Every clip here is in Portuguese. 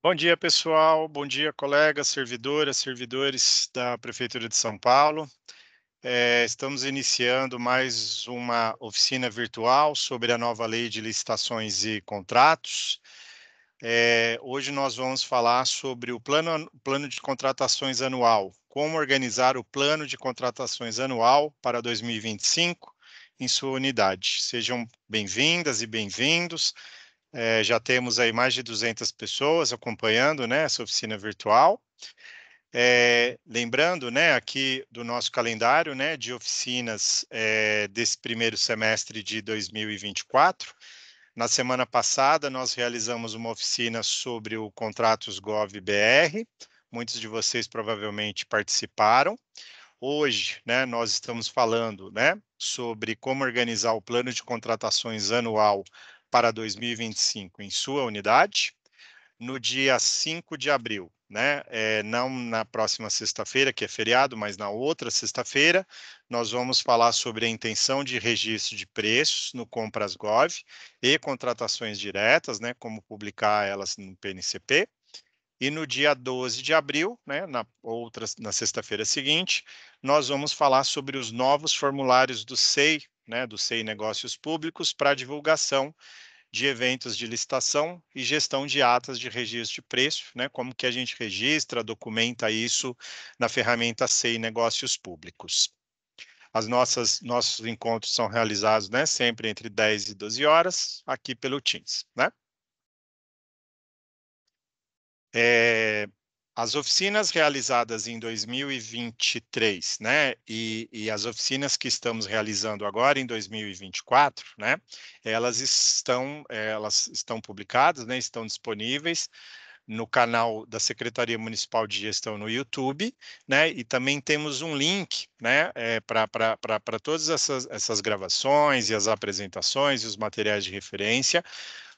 Bom dia, pessoal. Bom dia, colegas, servidoras, servidores da Prefeitura de São Paulo. É, estamos iniciando mais uma oficina virtual sobre a nova lei de licitações e contratos. É, hoje nós vamos falar sobre o plano, plano de contratações anual, como organizar o plano de contratações anual para 2025 em sua unidade. Sejam bem-vindas e bem-vindos. É, já temos aí mais de 200 pessoas acompanhando né, essa oficina virtual. É, lembrando, né, aqui do nosso calendário, né, de oficinas é, desse primeiro semestre de 2024. Na semana passada, nós realizamos uma oficina sobre o Contratos GovBR. Muitos de vocês provavelmente participaram. Hoje, né, nós estamos falando, né, sobre como organizar o plano de contratações anual para 2025 em sua unidade, no dia 5 de abril, né? É, não na próxima sexta-feira, que é feriado, mas na outra sexta-feira, nós vamos falar sobre a intenção de registro de preços no Compras.gov e contratações diretas, né? Como publicar elas no PNCP. E no dia 12 de abril, né, na outra na sexta-feira seguinte, nós vamos falar sobre os novos formulários do SEI, né, do SEI Negócios Públicos para divulgação de eventos de licitação e gestão de atas de registro de preço, né? Como que a gente registra, documenta isso na ferramenta Sei Negócios Públicos. As nossas nossos encontros são realizados, né, sempre entre 10 e 12 horas aqui pelo Teams, né? É, as oficinas realizadas em 2023, né, e, e, as oficinas que estamos realizando agora em 2024, né, elas estão, é, elas estão publicadas, né, estão disponíveis no canal da Secretaria Municipal de Gestão no YouTube, né, e também temos um link, né, é, para todas essas, essas gravações e as apresentações e os materiais de referência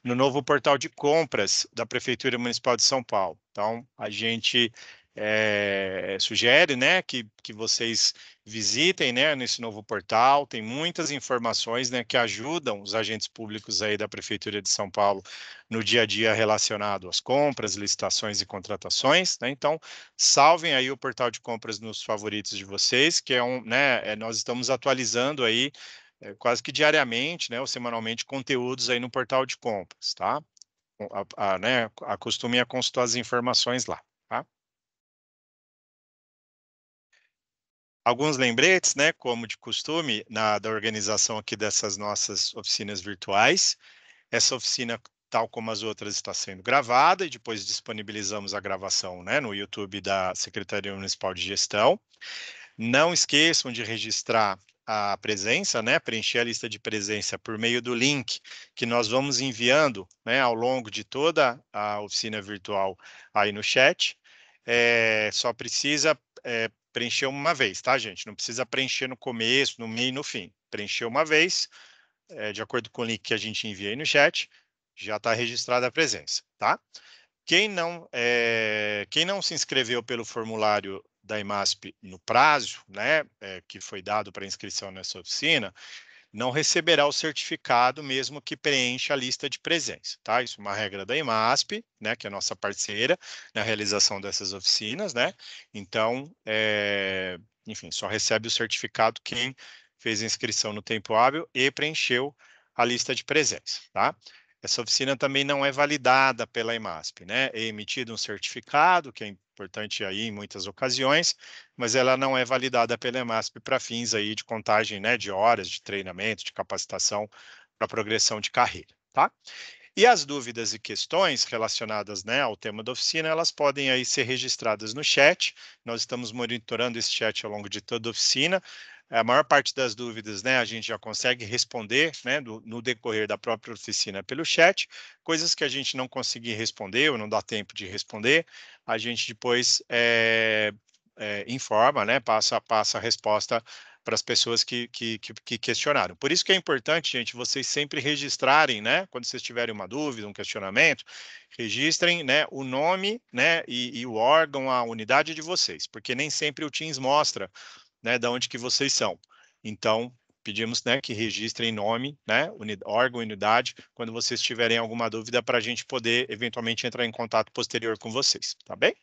no novo portal de compras da Prefeitura Municipal de São Paulo. Então, a gente é, sugere né, que, que vocês visitem né, nesse novo portal, tem muitas informações né, que ajudam os agentes públicos aí da Prefeitura de São Paulo no dia a dia relacionado às compras, licitações e contratações. Né? Então, salvem aí o portal de compras nos favoritos de vocês, que é um, né, eh, nós estamos atualizando aí é, quase que diariamente, né, ou semanalmente, conteúdos aí no portal de compras, tá? A, a, né, acostume a consultar as informações lá, tá? Alguns lembretes, né, como de costume, na, da organização aqui dessas nossas oficinas virtuais. Essa oficina tal como as outras, está sendo gravada e depois disponibilizamos a gravação né, no YouTube da Secretaria Municipal de Gestão. Não esqueçam de registrar a presença, né, preencher a lista de presença por meio do link que nós vamos enviando né, ao longo de toda a oficina virtual aí no chat. É, só precisa é, preencher uma vez, tá, gente? Não precisa preencher no começo, no meio e no fim. Preencher uma vez, é, de acordo com o link que a gente envia aí no chat, já está registrada a presença, tá? Quem não, quem não se inscreveu pelo formulário da IMASP no prazo, né, é, que foi dado para inscrição nessa oficina, não receberá o certificado mesmo que preencha a lista de presença, tá? Isso é uma regra da IMASP, né, que é a nossa parceira na realização dessas oficinas, né? Então, é, enfim, só recebe o certificado quem fez a inscrição no tempo hábil e preencheu a lista de presença, tá? Essa oficina também não é validada pela IMASP, né? É emitido um certificado, que quem importante aí em muitas ocasiões, mas ela não é validada pela EMASP para fins aí de contagem né, de horas de treinamento, de capacitação para progressão de carreira. Tá? E as dúvidas e questões relacionadas né, ao tema da oficina, elas podem aí ser registradas no chat. Nós estamos monitorando esse chat ao longo de toda a oficina. É a maior parte das dúvidas, né, a gente já consegue responder, né, do, no decorrer da própria oficina pelo chat. Coisas que a gente não conseguir responder ou não dá tempo de responder, a gente depois é, é, informa, né, passa, passa a resposta para as pessoas que, que, que, questionaram. Por isso que é importante, gente, vocês sempre registrarem, né? Quando vocês tiverem uma dúvida, um questionamento, registrem né, o nome né, e, e o órgão, a unidade de vocês, porque nem sempre o Teams mostra né, da onde que vocês são. Então, pedimos né, que registrem nome, né, unidade, órgão, unidade, quando vocês tiverem alguma dúvida para a gente poder eventualmente entrar em contato posterior com vocês, tá bem?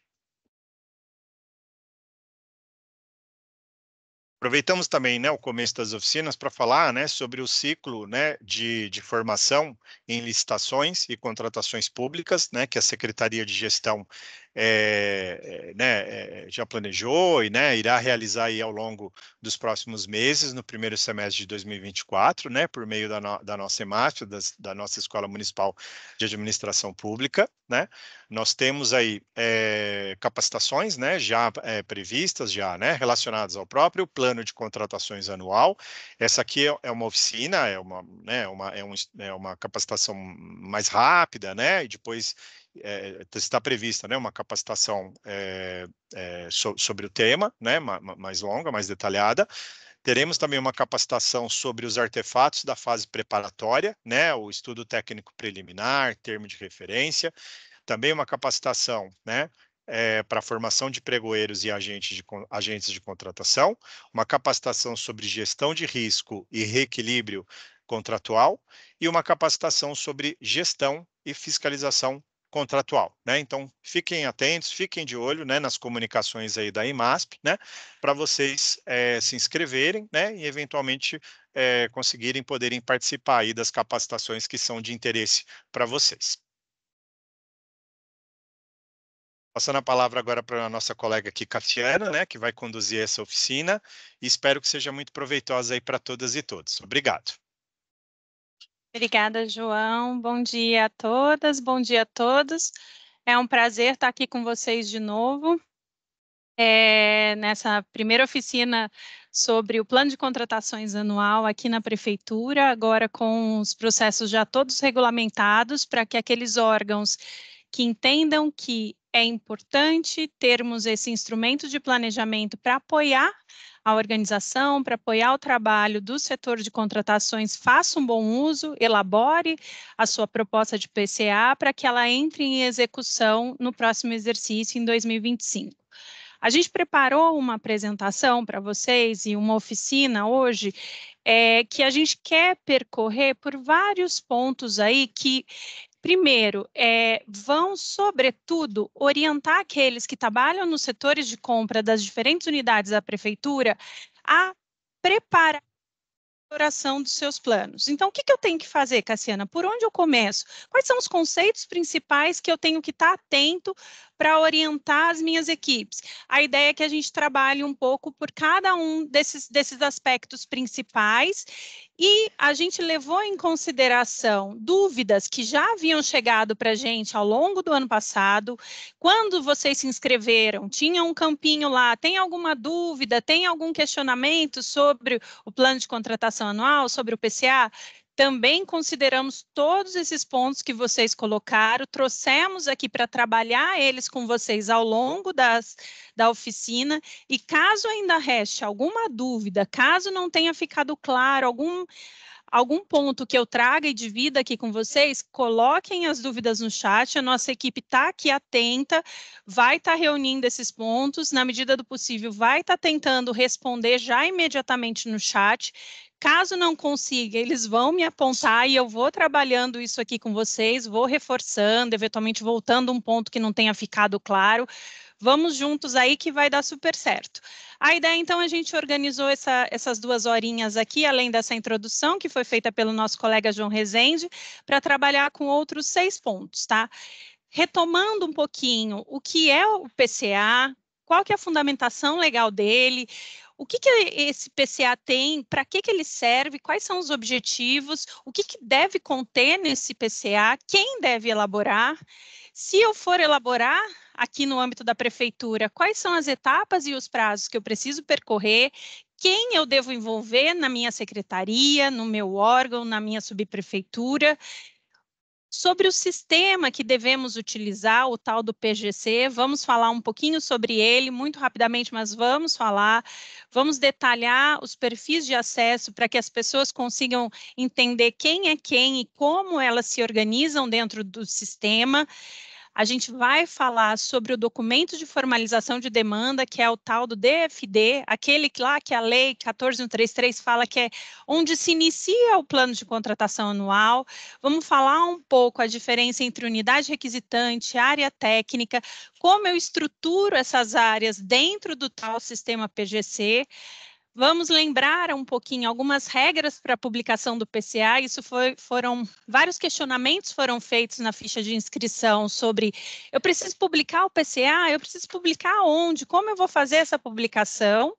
Aproveitamos também né, o começo das oficinas para falar né, sobre o ciclo né, de, de, formação em licitações e contratações públicas, né, que a Secretaria de Gestão é, né, eh, já planejou e né, irá realizar aí ao longo dos próximos meses, no primeiro semestre de 2024, né, por meio da, no, da nossa EMAT, da nossa Escola Municipal de Administração Pública. Né? Nós temos aí é, capacitações né, já é, previstas, já né, relacionadas ao próprio plano de contratações anual. Essa aqui é, é uma oficina, é uma, né, uma, é um, é uma capacitação mais rápida, né? E depois é, está então, prevista né, uma capacitação é, é, so, sobre o tema, né, ma, ma, mais longa, mais detalhada. Teremos também uma capacitação sobre os artefatos da fase preparatória, né, o estudo técnico preliminar, termo de referência. Também uma capacitação né, é, para formação de pregoeiros e agentes de, agentes de contratação, uma capacitação sobre gestão de risco e reequilíbrio contratual e uma capacitação sobre gestão e fiscalização contratual, né? Então fiquem atentos, fiquem de olho, né, nas comunicações aí da IMASP, né, para vocês é, se inscreverem, né, e eventualmente é, conseguirem poderem participar aí das capacitações que são de interesse para vocês. Passando a palavra agora para a nossa colega aqui, Catiana, né, que vai conduzir essa oficina, e espero que seja muito proveitosa aí para todas e todos. Obrigado. Obrigada, João. Bom dia a todas, bom dia a todos. É um prazer estar aqui com vocês de novo. É, nessa primeira oficina sobre o plano de contratações anual aqui na prefeitura, agora com os processos já todos regulamentados, para que aqueles órgãos que entendam que é importante termos esse instrumento de planejamento para apoiar a organização para apoiar o trabalho do setor de contratações faça um bom uso, elabore a sua proposta de PCA para que ela entre em execução no próximo exercício, em 2025. A gente preparou uma apresentação para vocês e uma oficina hoje é, que a gente quer percorrer por vários pontos aí que Primeiro, é, vão, sobretudo, orientar aqueles que trabalham nos setores de compra das diferentes unidades da prefeitura a preparar elaboração dos seus planos. Então, o que, que, eu tenho que fazer, Cassiana? Por onde eu começo? Quais são os conceitos principais que eu tenho que estar atento para orientar as minhas equipes. A ideia é que a gente trabalhe um pouco por cada um desses, desses aspectos principais e a gente levou em consideração dúvidas que já haviam chegado para a gente ao longo do ano passado. Quando vocês se inscreveram, tinha um campinho lá, tem alguma dúvida, tem algum questionamento sobre o plano de contratação anual, sobre o PCA? Também consideramos todos esses pontos que vocês colocaram, trouxemos aqui para trabalhar eles com vocês ao longo das, da oficina. E caso ainda reste alguma dúvida, caso não tenha ficado claro algum, algum ponto que eu traga e divida aqui com vocês, coloquem as dúvidas no chat. A nossa equipe está aqui atenta, vai estar tá reunindo esses pontos, na medida do possível, vai estar tá tentando responder já imediatamente no chat. Caso não consiga, eles vão me apontar e eu vou trabalhando isso aqui com vocês, vou reforçando, eventualmente voltando um ponto que não tenha ficado claro. Vamos juntos aí que vai dar super certo. A ideia, então, é a gente organizou essa, essas duas horinhas aqui, além dessa introdução que foi feita pelo nosso colega João Rezende, para trabalhar com outros seis pontos, tá? Retomando um pouquinho o que é o PCA, qual que é a fundamentação legal dele, o que, que esse PCA tem? Para que, que ele serve? Quais são os objetivos? O que, que deve conter nesse PCA? Quem deve elaborar? Se eu for elaborar aqui no âmbito da prefeitura, quais são as etapas e os prazos que eu preciso percorrer? Quem eu devo envolver na minha secretaria, no meu órgão, na minha subprefeitura? Sobre o sistema que devemos utilizar, o tal do PGC, vamos falar um pouquinho sobre ele, muito rapidamente, mas vamos falar. Vamos detalhar os perfis de acesso para que as pessoas consigam entender quem é quem e como elas se organizam dentro do sistema. A gente vai falar sobre o documento de formalização de demanda, que é o tal do DFD, aquele lá que a lei 14133 fala que é onde se inicia o plano de contratação anual. Vamos falar um pouco a diferença entre unidade requisitante, área técnica, como eu estruturo essas áreas dentro do tal sistema PGC. Vamos lembrar um pouquinho algumas regras para a publicação do PCA. Isso foi, foram vários questionamentos foram feitos na ficha de inscrição sobre eu preciso publicar o PCA, eu preciso publicar onde, como eu vou fazer essa publicação.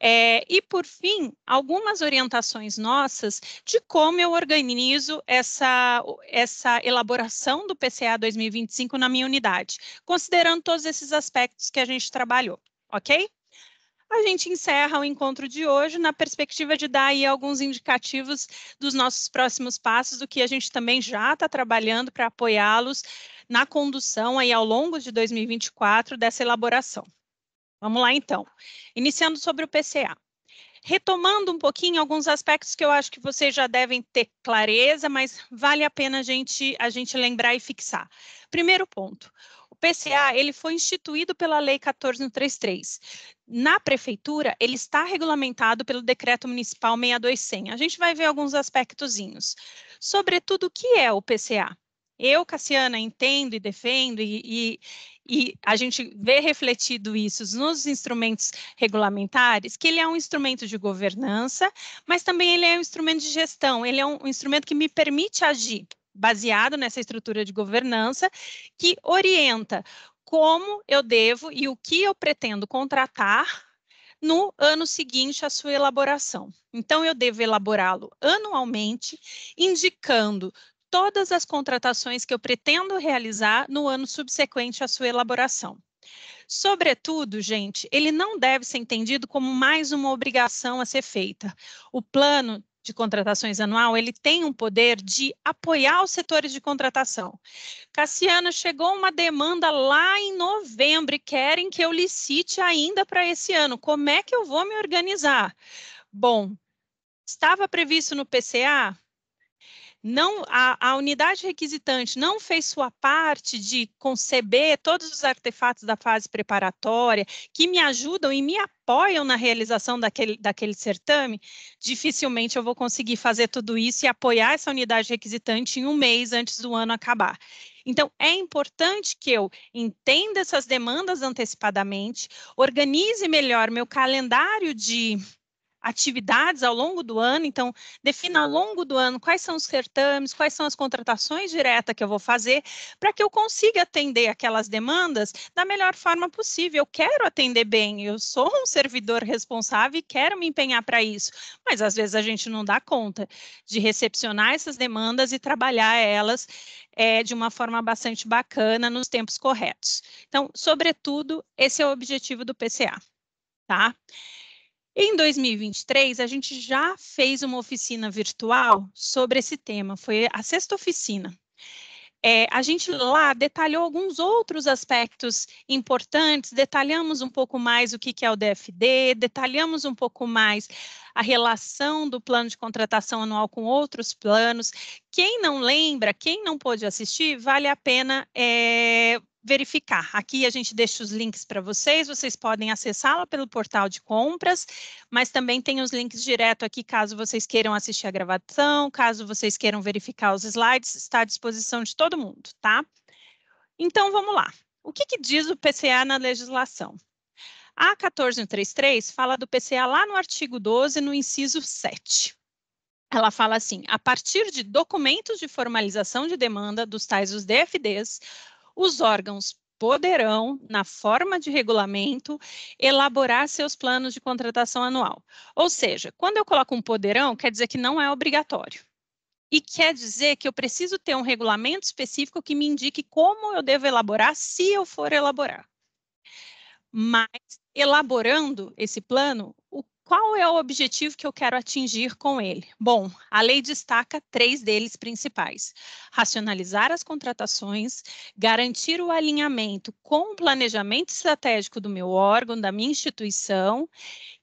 É, e, por fim, algumas orientações nossas de como eu organizo essa, essa elaboração do PCA 2025 na minha unidade, considerando todos esses aspectos que a gente trabalhou, ok? a gente encerra o encontro de hoje na perspectiva de dar aí alguns indicativos dos nossos próximos passos, do que a gente também já está trabalhando para apoiá-los na condução aí ao longo de 2024 dessa elaboração. Vamos lá então. Iniciando sobre o PCA. Retomando um pouquinho alguns aspectos que eu acho que vocês já devem ter clareza, mas vale a pena a gente, a gente lembrar e fixar. Primeiro ponto: PCA ele foi instituído pela Lei 14133. Na prefeitura, ele está regulamentado pelo Decreto Municipal 62100. A gente vai ver alguns aspectozinhos. Sobretudo, o que é o PCA? Eu, Cassiana, entendo e defendo, e, e, e, a gente vê refletido isso nos instrumentos regulamentares, que ele é um instrumento de governança, mas também ele é um instrumento de gestão, ele é um, um instrumento que me permite agir baseado nessa estrutura de governança que orienta como eu devo e o que eu pretendo contratar no ano seguinte à sua elaboração. Então, eu devo elaborá-lo anualmente, indicando todas as contratações que eu pretendo realizar no ano subsequente à sua elaboração. Sobretudo, gente, ele não deve ser entendido como mais uma obrigação a ser feita. O plano de contratações anual, ele tem um poder de apoiar os setores de contratação. Cassiana chegou uma demanda lá em novembro e querem que eu licite ainda para esse ano. Como é que eu vou me organizar? Bom, estava previsto no PCA? não a, a, unidade requisitante não fez sua parte de conceber todos os artefatos da fase preparatória que me ajudam e me apoiam na realização daquele, daquele certame, dificilmente eu vou conseguir fazer tudo isso e apoiar essa unidade requisitante em um mês antes do ano acabar. Então, é importante que eu entenda essas demandas antecipadamente, organize melhor meu calendário de atividades ao longo do ano, então defina ao longo do ano quais são os certames, quais são as contratações diretas que eu vou fazer, para que eu consiga atender aquelas demandas da melhor forma possível. Eu quero atender bem, eu sou um servidor responsável e quero me empenhar para isso, mas às vezes a gente não dá conta de recepcionar essas demandas e trabalhar elas é, de uma forma bastante bacana nos tempos corretos. Então, sobretudo, esse é o objetivo do PCA, tá? Em 2023, a gente já fez uma oficina virtual sobre esse tema, foi a sexta oficina. É, a gente lá detalhou alguns outros aspectos importantes, detalhamos um pouco mais o que, que é o DFD, detalhamos um pouco mais a relação do plano de contratação anual com outros planos. Quem não lembra, quem não pôde assistir, vale a pena é, verificar. Aqui a gente deixa os links para vocês, vocês podem acessá-la pelo portal de compras, mas também tem os links direto aqui caso vocês queiram assistir a gravação, caso vocês queiram verificar os slides, está à disposição de todo mundo, tá? Então vamos lá. O que, que diz o PCA na legislação? A 1433 fala do PCA lá no artigo 12, no inciso 7. Ela fala assim: a partir de documentos de formalização de demanda dos tais os DFDs, os órgãos poderão, na forma de regulamento, elaborar seus planos de contratação anual. Ou seja, quando eu coloco um poderão, quer dizer que não é obrigatório. E quer dizer que eu preciso ter um regulamento específico que me indique como eu devo elaborar, se eu for elaborar. Mas elaborando esse plano, qual é o objetivo que eu quero atingir com ele? Bom, a lei destaca três deles principais: racionalizar as contratações, garantir o alinhamento com o planejamento estratégico do meu órgão, da minha instituição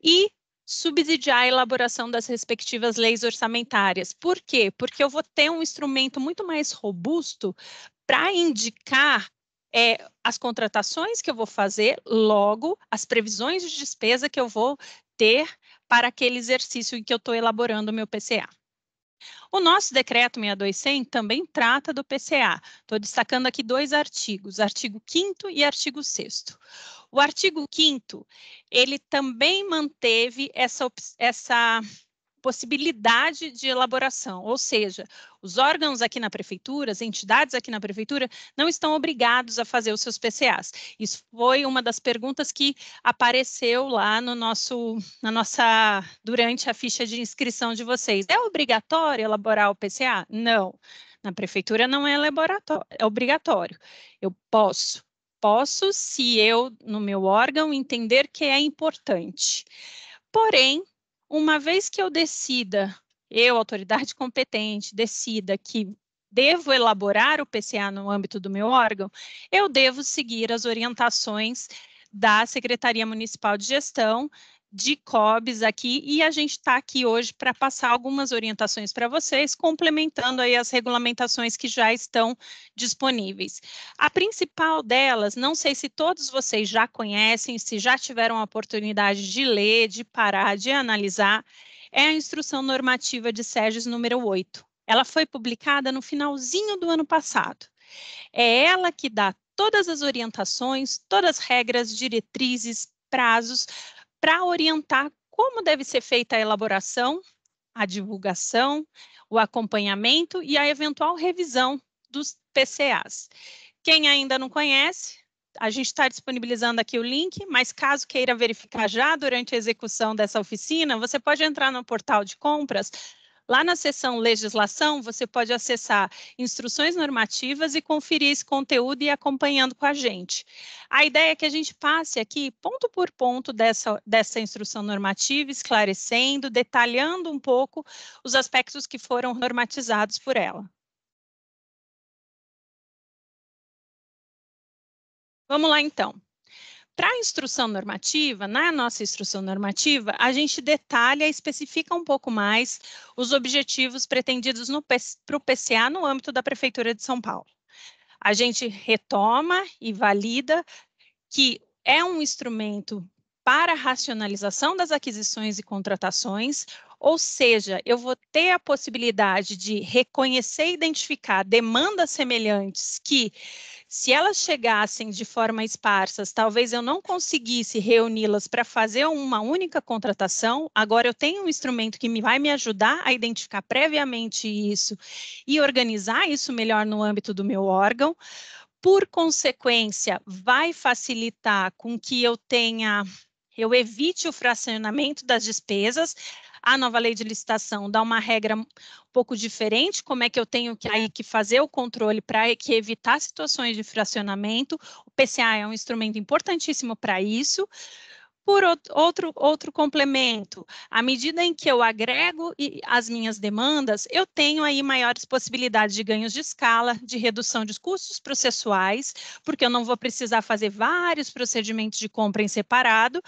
e subsidiar a elaboração das respectivas leis orçamentárias. Por quê? Porque eu vou ter um instrumento muito mais robusto para indicar é, as contratações que eu vou fazer, logo as previsões de despesa que eu vou ter para aquele exercício em que eu estou elaborando o meu PCA. O nosso decreto 6200 também trata do PCA. Estou destacando aqui dois artigos, artigo 5 e artigo 6 O artigo 5 ele também manteve essa, essa possibilidade de elaboração, ou seja, os órgãos aqui na prefeitura, as entidades aqui na prefeitura, não estão obrigados a fazer os seus PCAs. Isso foi uma das perguntas que apareceu lá no nosso, na nossa, durante a ficha de inscrição de vocês. É obrigatório elaborar o PCA? Não. Na prefeitura não é, é obrigatório. Eu posso, posso se eu no meu órgão entender que é importante. Porém, uma vez que eu decida, eu, autoridade competente, decida que devo elaborar o PCA no âmbito do meu órgão, eu devo seguir as orientações da Secretaria Municipal de Gestão de COBs aqui e a gente está aqui hoje para passar algumas orientações para vocês, complementando aí as regulamentações que já estão disponíveis. A principal delas, não sei se todos vocês já conhecem, se já tiveram a oportunidade de ler, de parar, de analisar, é a Instrução Normativa de SEGES número 8. Ela foi publicada no finalzinho do ano passado. É ela que dá todas as orientações, todas as regras, diretrizes, prazos para orientar como deve ser feita a elaboração, a divulgação, o acompanhamento e a eventual revisão dos PCAs. Quem ainda não conhece, a gente está disponibilizando aqui o link, mas caso queira verificar já durante a execução dessa oficina, você pode entrar no portal de compras Lá na seção legislação, você pode acessar instruções normativas e conferir esse conteúdo e ir acompanhando com a gente. A ideia é que a gente passe aqui ponto por ponto dessa, dessa instrução normativa, esclarecendo, detalhando um pouco os aspectos que foram normatizados por ela. Vamos lá, então. Para a instrução normativa, na nossa instrução normativa, a gente detalha especifica um pouco mais os objetivos pretendidos para o PCA no âmbito da Prefeitura de São Paulo. A gente retoma e valida que é um instrumento para racionalização das aquisições e contratações, ou seja, eu vou ter a possibilidade de reconhecer e identificar demandas semelhantes que se elas chegassem de forma esparsas, talvez eu não conseguisse reuni-las para fazer uma única contratação. Agora eu tenho um instrumento que me vai me ajudar a identificar previamente isso e organizar isso melhor no âmbito do meu órgão. Por consequência, vai facilitar com que eu tenha eu evite o fracionamento das despesas a nova lei de licitação dá uma regra um pouco diferente, como é que eu tenho que, aí, que fazer o controle para que evitar situações de fracionamento. O PCA é um instrumento importantíssimo para isso por outro, outro complemento. À medida em que eu agrego as minhas demandas, eu tenho aí maiores possibilidades de ganhos de escala, de redução de custos processuais, porque eu não vou precisar fazer vários procedimentos de compra em separado,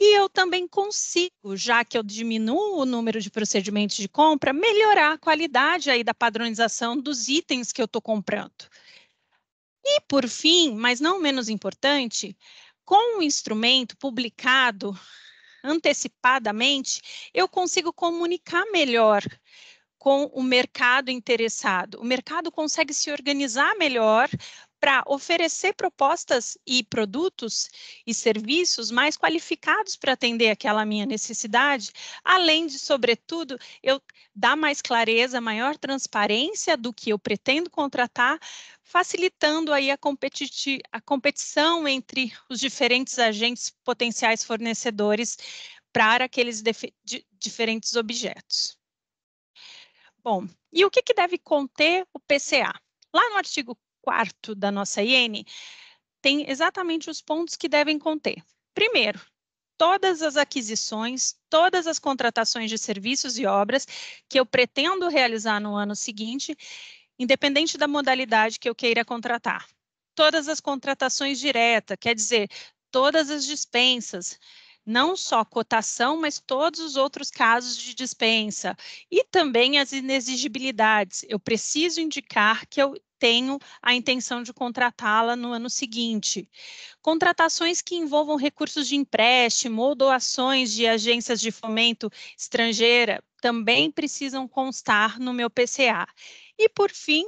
e eu também consigo, já que eu diminuo o número de procedimentos de compra, melhorar a qualidade aí da padronização dos itens que eu estou comprando. E por fim, mas não menos importante, com um instrumento publicado antecipadamente, eu consigo comunicar melhor com o mercado interessado. O mercado consegue se organizar melhor para oferecer propostas e produtos e serviços mais qualificados para atender aquela minha necessidade, além de, sobretudo, eu dar mais clareza, maior transparência do que eu pretendo contratar, facilitando aí a, competi a competição entre os diferentes agentes potenciais fornecedores para aqueles diferentes objetos. Bom, e o que, que deve conter o PCA? Lá no artigo quarto da nossa IN, tem exatamente os pontos que devem conter. Primeiro, todas as aquisições, todas as contratações de serviços e obras que eu pretendo realizar no ano seguinte, independente da modalidade que eu queira contratar. Todas as contratações diretas, quer dizer, todas as dispensas, não só cotação, mas todos os outros casos de dispensa e também as inexigibilidades. Eu preciso indicar que eu tenho a intenção de contratá-la no ano seguinte. Contratações que envolvam recursos de empréstimo ou doações de agências de fomento estrangeira também precisam constar no meu PCA. E, por fim,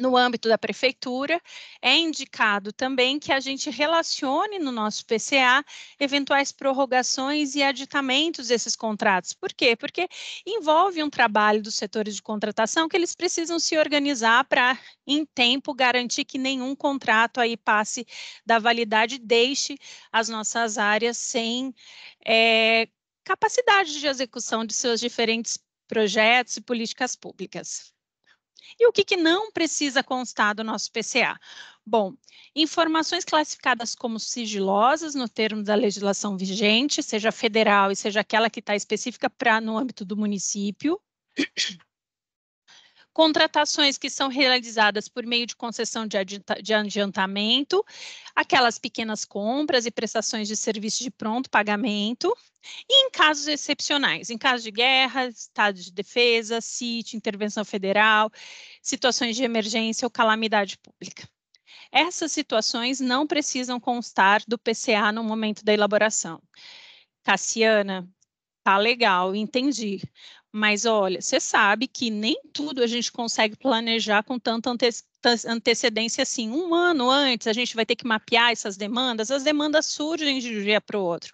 no âmbito da prefeitura, é indicado também que a gente relacione no nosso PCA eventuais prorrogações e aditamentos desses contratos. Por quê? Porque envolve um trabalho dos setores de contratação que eles precisam se organizar para, em tempo, garantir que nenhum contrato aí passe da validade, deixe as nossas áreas sem é, capacidade de execução de seus diferentes projetos e políticas públicas. E o que, que não precisa constar do nosso PCA? Bom, informações classificadas como sigilosas no termo da legislação vigente, seja federal e seja aquela que está específica para no âmbito do município contratações que são realizadas por meio de concessão de, adiantamento, aquelas pequenas compras e prestações de serviço de pronto pagamento, e em casos excepcionais, em caso de guerra, estado de defesa, sítio, intervenção federal, situações de emergência ou calamidade pública. Essas situações não precisam constar do PCA no momento da elaboração. Cassiana, tá legal, entendi. Mas olha, você sabe que nem tudo a gente consegue planejar com tanta antecedência assim. Um ano antes, a gente vai ter que mapear essas demandas, as demandas surgem de um dia para o outro.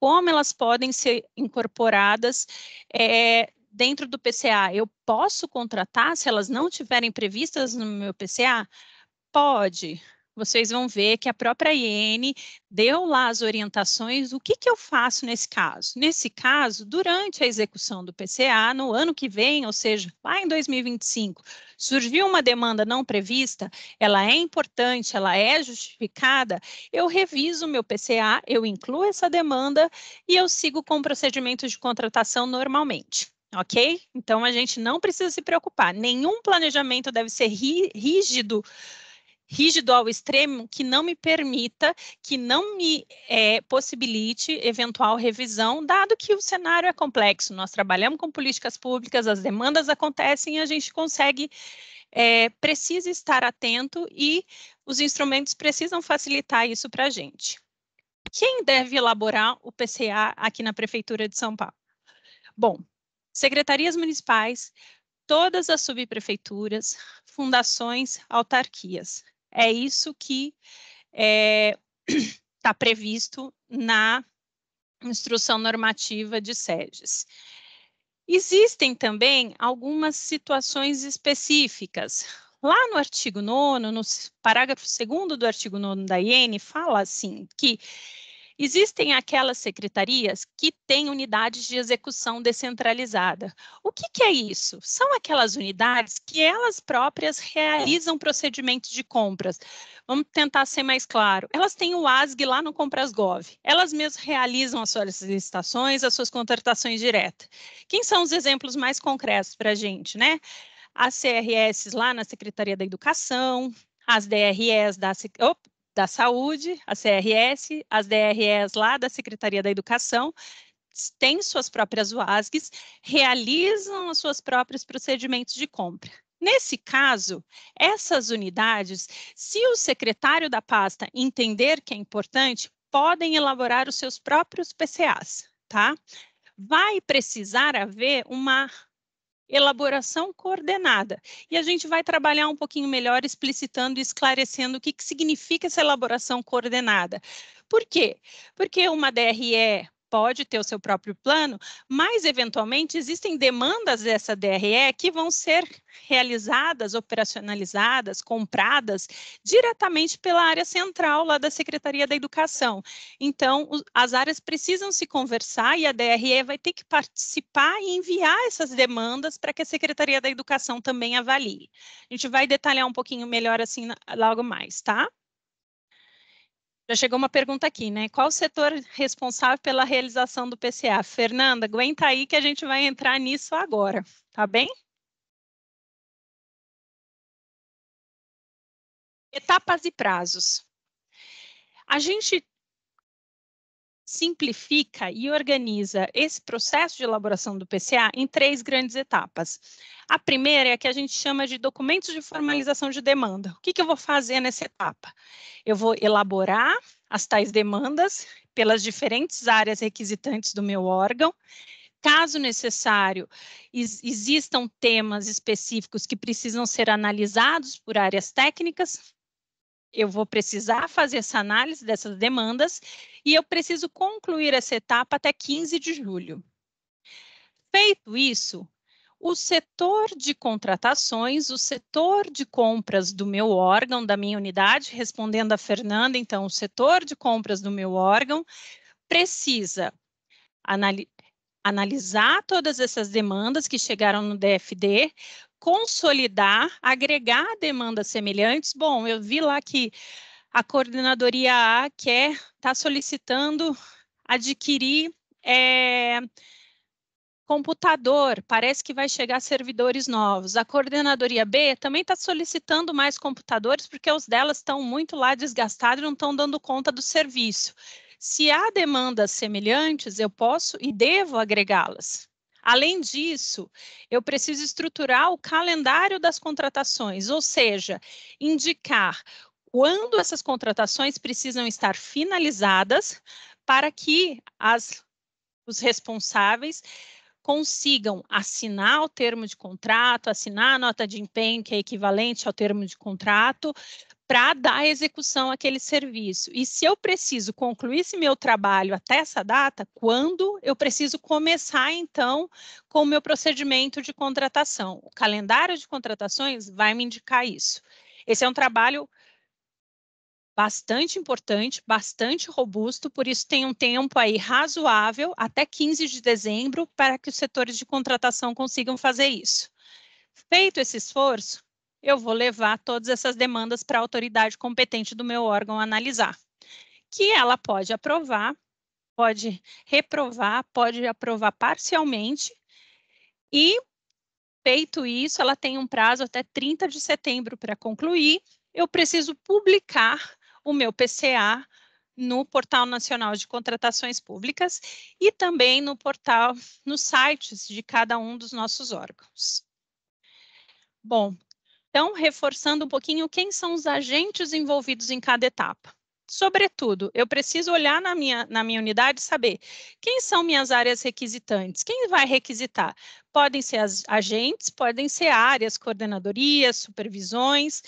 Como elas podem ser incorporadas é, dentro do PCA? Eu posso contratar se elas não tiverem previstas no meu PCA? Pode vocês vão ver que a própria IN deu lá as orientações, o que, que eu faço nesse caso? Nesse caso, durante a execução do PCA, no ano que vem, ou seja, lá em 2025, surgiu uma demanda não prevista, ela é importante, ela é justificada, eu reviso o meu PCA, eu incluo essa demanda e eu sigo com o procedimento de contratação normalmente ok? Então a gente não precisa se preocupar. Nenhum planejamento deve ser rígido rígido ao extremo que não me permita, que não me é, possibilite eventual revisão, dado que o cenário é complexo. Nós trabalhamos com políticas públicas, as demandas acontecem e a gente consegue. É, precisa estar atento e os instrumentos precisam facilitar isso para a gente. Quem deve elaborar o PCA aqui na Prefeitura de São Paulo? Bom, secretarias municipais, todas as subprefeituras, fundações, autarquias. É isso que está eh, é, previsto na instrução normativa de SEGES. Existem também algumas situações específicas. Lá no artigo 9, no parágrafo 2 do artigo 9 da IN, fala assim que Existem aquelas secretarias que têm unidades de execução descentralizada. O que, que é isso? São aquelas unidades que elas próprias realizam procedimentos de compras. Vamos tentar ser mais claro. Elas têm o ASG lá no Comprasgov. Elas mesmas realizam as suas licitações, as suas contratações diretas. Quem são os exemplos mais concretos para a gente, né? As CRS lá na Secretaria da Educação, as DRS da. Op, da Saúde, a CRS, as DREs lá da Secretaria da Educação, têm suas próprias UASGs, realizam os seus próprios procedimentos de compra. Nesse caso, essas unidades, se o secretário da pasta entender que é importante, podem elaborar os seus próprios PCAs, tá? Vai precisar haver uma elaboração coordenada. E a gente vai trabalhar um pouquinho melhor explicitando e esclarecendo o que, que significa essa elaboração coordenada. Por quê? Porque uma DRE pode ter o seu próprio plano, mas eventualmente existem demandas dessa DRE que vão ser realizadas, operacionalizadas, compradas diretamente pela área central lá da Secretaria da Educação. Então, as áreas precisam se conversar e a DRE vai ter que participar e enviar essas demandas para que a Secretaria da Educação também avalie. A gente vai detalhar um pouquinho melhor assim logo mais, tá? Já chegou uma pergunta aqui, né? Qual o setor responsável pela realização do PCA? Fernanda, aguenta aí que a gente vai entrar nisso agora, tá bem? Etapas e prazos. A gente simplifica e organiza esse processo de elaboração do PCA em três grandes etapas. A primeira é a que a gente chama de documentos de formalização de demanda. O que, que eu vou fazer nessa etapa? Eu vou elaborar as tais demandas pelas diferentes áreas requisitantes do meu órgão. Caso necessário, existam temas específicos que precisam ser analisados por áreas técnicas, eu vou precisar fazer essa análise dessas demandas e eu preciso concluir essa etapa até 15 de julho. Feito isso, o setor de contratações, o setor de compras do meu órgão, da minha unidade, respondendo a Fernanda, então, o setor de compras do meu órgão precisa analisar todas essas demandas que chegaram no DFD, consolidar, agregar demandas semelhantes. Bom, eu vi lá que a coordenadoria A quer está solicitando adquirir é, computador, parece que vai chegar servidores novos. A coordenadoria B também está solicitando mais computadores, porque os delas estão muito lá desgastados e não estão dando conta do serviço. Se há demandas semelhantes, eu posso e devo agregá-las. Além disso, eu preciso estruturar o calendário das contratações, ou seja, indicar quando essas contratações precisam estar finalizadas para que as, os responsáveis consigam assinar o termo de contrato, assinar a nota de empenho, que é equivalente ao termo de contrato, para dar execução àquele serviço. E se eu preciso concluir esse meu trabalho até essa data, quando eu preciso começar então com o meu procedimento de contratação? O calendário de contratações vai me indicar isso. Esse é um trabalho bastante importante, bastante robusto, por isso tem um tempo aí razoável até 15 de dezembro para que os setores de contratação consigam fazer isso. Feito esse esforço, eu vou levar todas essas demandas para a autoridade competente do meu órgão analisar, que ela pode aprovar, pode reprovar, pode aprovar parcialmente e feito isso, ela tem um prazo até 30 de setembro para concluir. Eu preciso publicar o meu PCA no Portal Nacional de Contratações Públicas e também no portal, nos sites de cada um dos nossos órgãos. Bom, então, reforçando um pouquinho quem são os agentes envolvidos em cada etapa. Sobretudo, eu preciso olhar na minha, na minha unidade e saber quem são minhas áreas requisitantes, quem vai requisitar. Podem ser as agentes, podem ser áreas, coordenadorias, supervisões.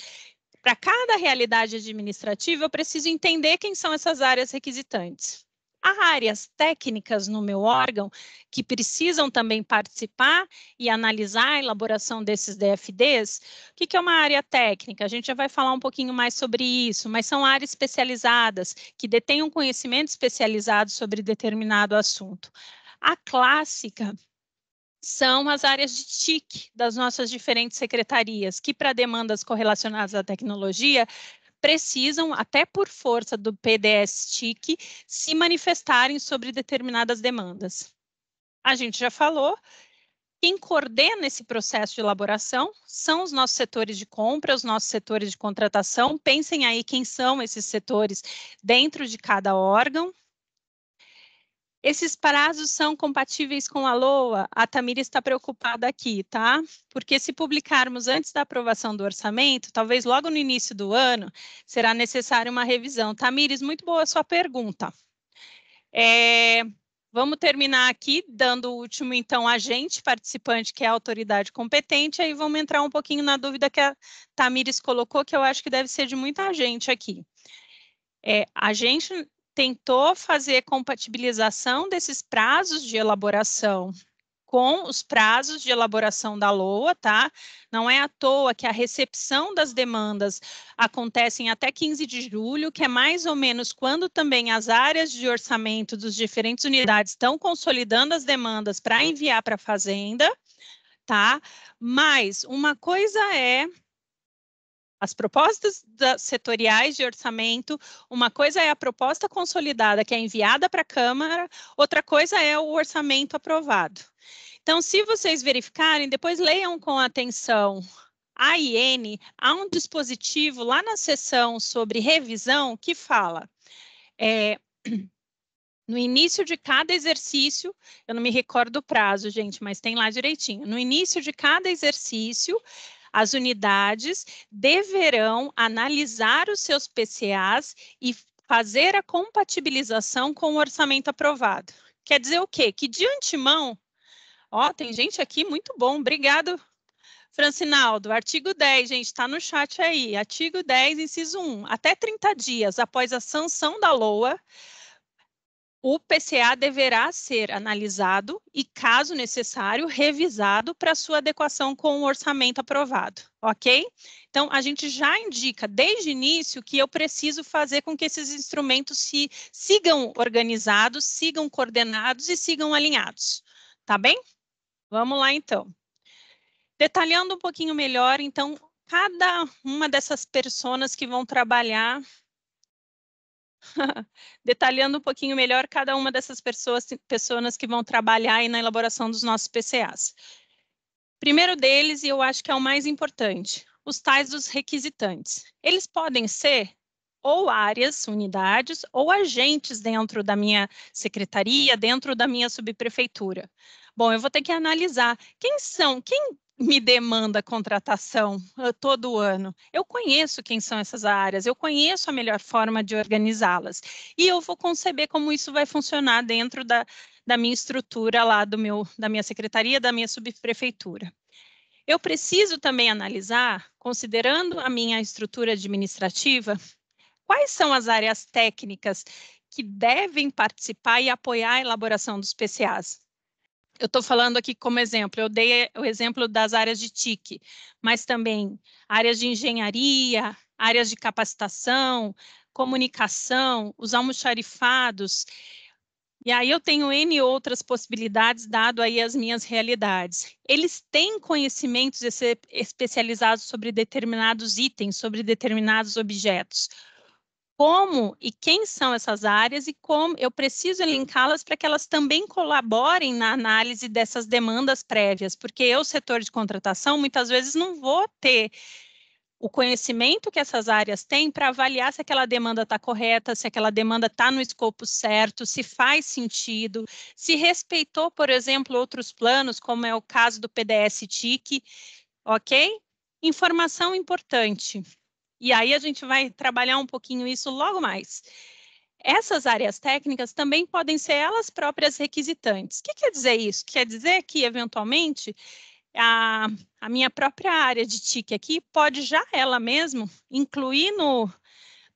Para cada realidade administrativa, eu preciso entender quem são essas áreas requisitantes. Há áreas técnicas no meu órgão que precisam também participar e analisar a elaboração desses DFDs. O que, é uma área técnica? A gente já vai falar um pouquinho mais sobre isso, mas são áreas especializadas que detêm um conhecimento especializado sobre determinado assunto. A clássica são as áreas de TIC das nossas diferentes secretarias, que para demandas correlacionadas à tecnologia precisam, até por força do PDS-TIC, se manifestarem sobre determinadas demandas. A gente já falou quem coordena esse processo de elaboração são os nossos setores de compra, os nossos setores de contratação. Pensem aí quem são esses setores dentro de cada órgão. Esses prazos são compatíveis com a LOA? A Tamira está preocupada aqui, tá? Porque se publicarmos antes da aprovação do orçamento, talvez logo no início do ano, será necessária uma revisão. Tamires, muito boa a sua pergunta. É, vamos terminar aqui, dando o último, então, agente participante, que é a autoridade competente, aí vamos entrar um pouquinho na dúvida que a Tamires colocou, que eu acho que deve ser de muita gente aqui. É, a gente tentou fazer compatibilização desses prazos de elaboração com os prazos de elaboração da LOA, tá? Não é à toa que a recepção das demandas acontecem até 15 de julho, que é mais ou menos quando também as áreas de orçamento dos diferentes unidades estão consolidando as demandas para enviar para a Fazenda, tá? Mas uma coisa é as propostas setoriais de orçamento, uma coisa é a proposta consolidada que é enviada para a Câmara, outra coisa é o orçamento aprovado. Então, se vocês verificarem, depois leiam com atenção a IN, há um dispositivo lá na sessão sobre revisão que fala. É, no início de cada exercício, eu não me recordo o prazo, gente, mas tem lá direitinho. No início de cada exercício, as unidades deverão analisar os seus PCAs e fazer a compatibilização com o orçamento aprovado. Quer dizer o quê? Que de antemão, ó, tem gente aqui muito bom, obrigado, Francinaldo. Artigo 10, gente, está no chat aí. Artigo 10, inciso 1. Até 30 dias após a sanção da LOA, o PCA deverá ser analisado e, caso necessário, revisado para sua adequação com o orçamento aprovado, ok? Então, a gente já indica desde o início que eu preciso fazer com que esses instrumentos se sigam organizados, sigam coordenados e sigam alinhados, tá bem? Vamos lá, então. Detalhando um pouquinho melhor, então, cada uma dessas pessoas que vão trabalhar detalhando um pouquinho melhor cada uma dessas pessoas, pessoas que vão trabalhar na elaboração dos nossos PCAs. Primeiro deles, e eu acho que é o mais importante, os tais dos requisitantes. Eles podem ser ou áreas, unidades, ou agentes dentro da minha secretaria, dentro da minha subprefeitura. Bom, eu vou ter que analisar quem são, quem me demanda contratação uh, todo ano. Eu conheço quem são essas áreas, eu conheço a melhor forma de organizá-las e eu vou conceber como isso vai funcionar dentro da, da minha estrutura lá do meu da minha secretaria, da minha subprefeitura. Eu preciso também analisar, considerando a minha estrutura administrativa, quais são as áreas técnicas que devem participar e apoiar a elaboração dos PCAs eu estou falando aqui como exemplo, eu dei eh, o exemplo das áreas de TIC, mas também áreas de engenharia, áreas de capacitação, comunicação, os almoxarifados. E aí eu tenho N outras possibilidades, dado aí as minhas realidades. Eles têm conhecimentos especializados sobre determinados itens, sobre determinados objetos como e quem são essas áreas e como eu preciso elencá-las para que elas também colaborem na análise dessas demandas prévias, porque eu, setor de contratação, muitas vezes não vou ter o conhecimento que essas áreas têm para avaliar se aquela demanda está correta, se aquela demanda está no escopo certo, se faz sentido, se respeitou, por exemplo, outros planos, como é o caso do PDS-TIC, ok? Informação importante. E aí a gente vai trabalhar um pouquinho isso logo mais. Essas áreas técnicas também podem ser elas próprias requisitantes. O que quer dizer isso? Quer dizer que, eventualmente, a, a minha própria área de TIC aqui pode já ela mesma incluir no,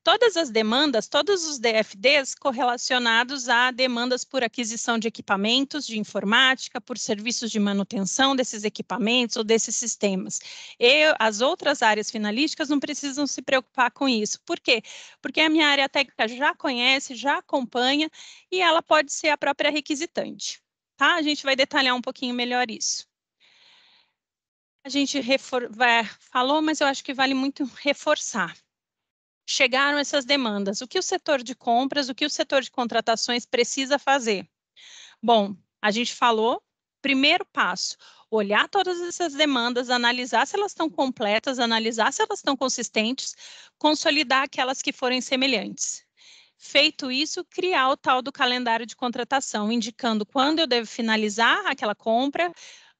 todas as demandas, todos os DFDs correlacionados a demandas por aquisição de equipamentos de informática, por serviços de manutenção desses equipamentos ou desses sistemas. E as outras áreas finalísticas não precisam se preocupar com isso. Por quê? Porque a minha área técnica já conhece, já acompanha e ela pode ser a própria requisitante. Tá? A gente vai detalhar um pouquinho melhor isso a gente refor... falou, mas eu acho que vale muito reforçar chegaram essas demandas? O que o setor de compras, o que o setor de contratações precisa fazer? Bom, a gente falou, primeiro passo, olhar todas essas demandas, analisar se elas estão completas, analisar se elas estão consistentes, consolidar aquelas que forem semelhantes. Feito isso, criar o tal do calendário de contratação, indicando quando eu devo finalizar aquela compra,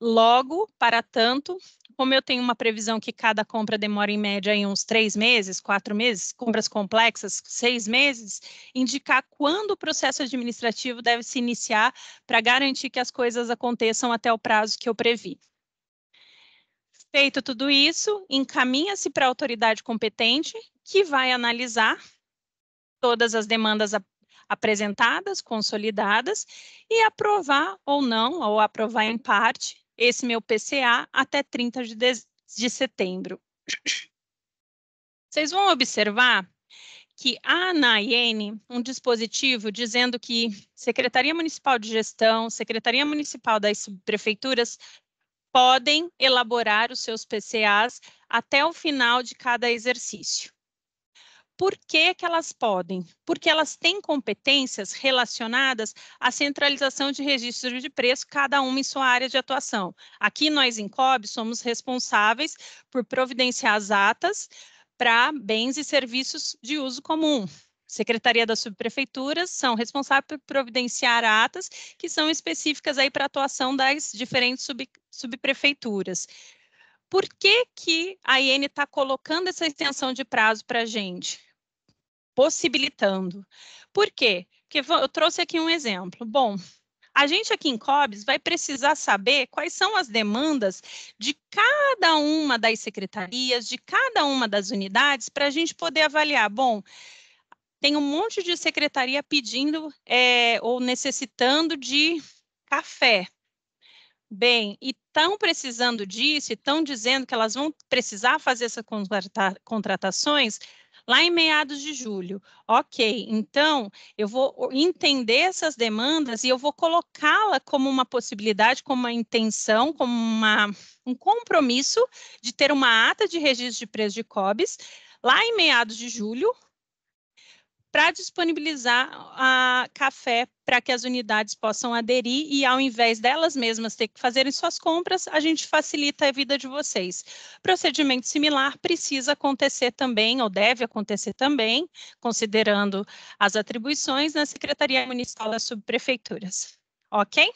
Logo, para tanto, como eu tenho uma previsão que cada compra demora em média em uns três meses, quatro meses, compras complexas, seis meses, indicar quando o processo administrativo deve se iniciar para garantir que as coisas aconteçam até o prazo que eu previ. Feito tudo isso, encaminha-se para a autoridade competente, que vai analisar todas as demandas apresentadas, consolidadas, e aprovar ou não, ou aprovar em parte, esse meu PCA até 30 de, de, de setembro. Vocês vão observar que a ANAIENE, um dispositivo dizendo que Secretaria Municipal de Gestão, Secretaria Municipal das Prefeituras podem elaborar os seus PCAs até o final de cada exercício. Por que, é que elas podem? Porque elas têm competências relacionadas à centralização de registro de preço, cada uma em sua área de atuação. Aqui nós, em COB, somos responsáveis por providenciar as atas para bens e serviços de uso comum, Secretaria das Subprefeituras são responsáveis por providenciar atas que são específicas aí para atuação das diferentes sub, subprefeituras. Por que, que a IN está colocando essa extensão de prazo para a gente? possibilitando. Por quê? Porque eu trouxe aqui um exemplo. Bom, a gente aqui em COBS vai precisar saber quais são as demandas de cada uma das secretarias, de cada uma das unidades, para a gente poder avaliar. Bom, tem um monte de secretaria pedindo é, ou necessitando de café. Bem, e estão precisando disso, e estão dizendo que elas vão precisar fazer essas contratações lá em meados de julho. Ok, então eu vou entender essas demandas e eu vou colocá-la como uma possibilidade, como uma intenção, como uma, um compromisso de ter uma ata de registro de preço de COBS lá em meados de julho, para disponibilizar a café para que as unidades possam aderir e ao invés delas mesmas ter que fazerem suas compras, a gente facilita a vida de vocês. Procedimento similar precisa acontecer também, ou deve acontecer também, considerando as atribuições na Secretaria Municipal das Subprefeituras. Ok?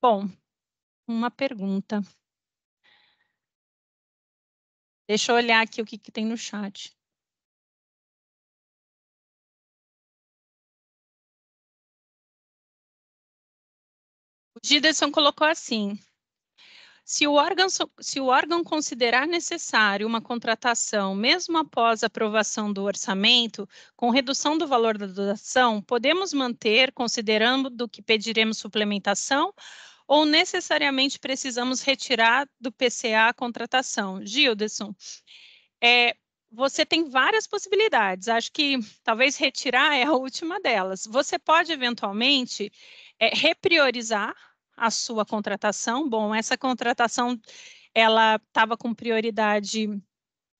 Bom, uma pergunta. Deixa eu olhar aqui o que, que tem no chat. Giderson colocou assim: se o, órgão, se o órgão considerar necessário uma contratação, mesmo após a aprovação do orçamento, com redução do valor da dotação, podemos manter, considerando que pediremos suplementação ou necessariamente precisamos retirar do PCA a contratação? Gilderson, é, você tem várias possibilidades. Acho que talvez retirar é a última delas. Você pode, eventualmente, é, repriorizar a sua contratação. Bom, essa contratação ela estava com prioridade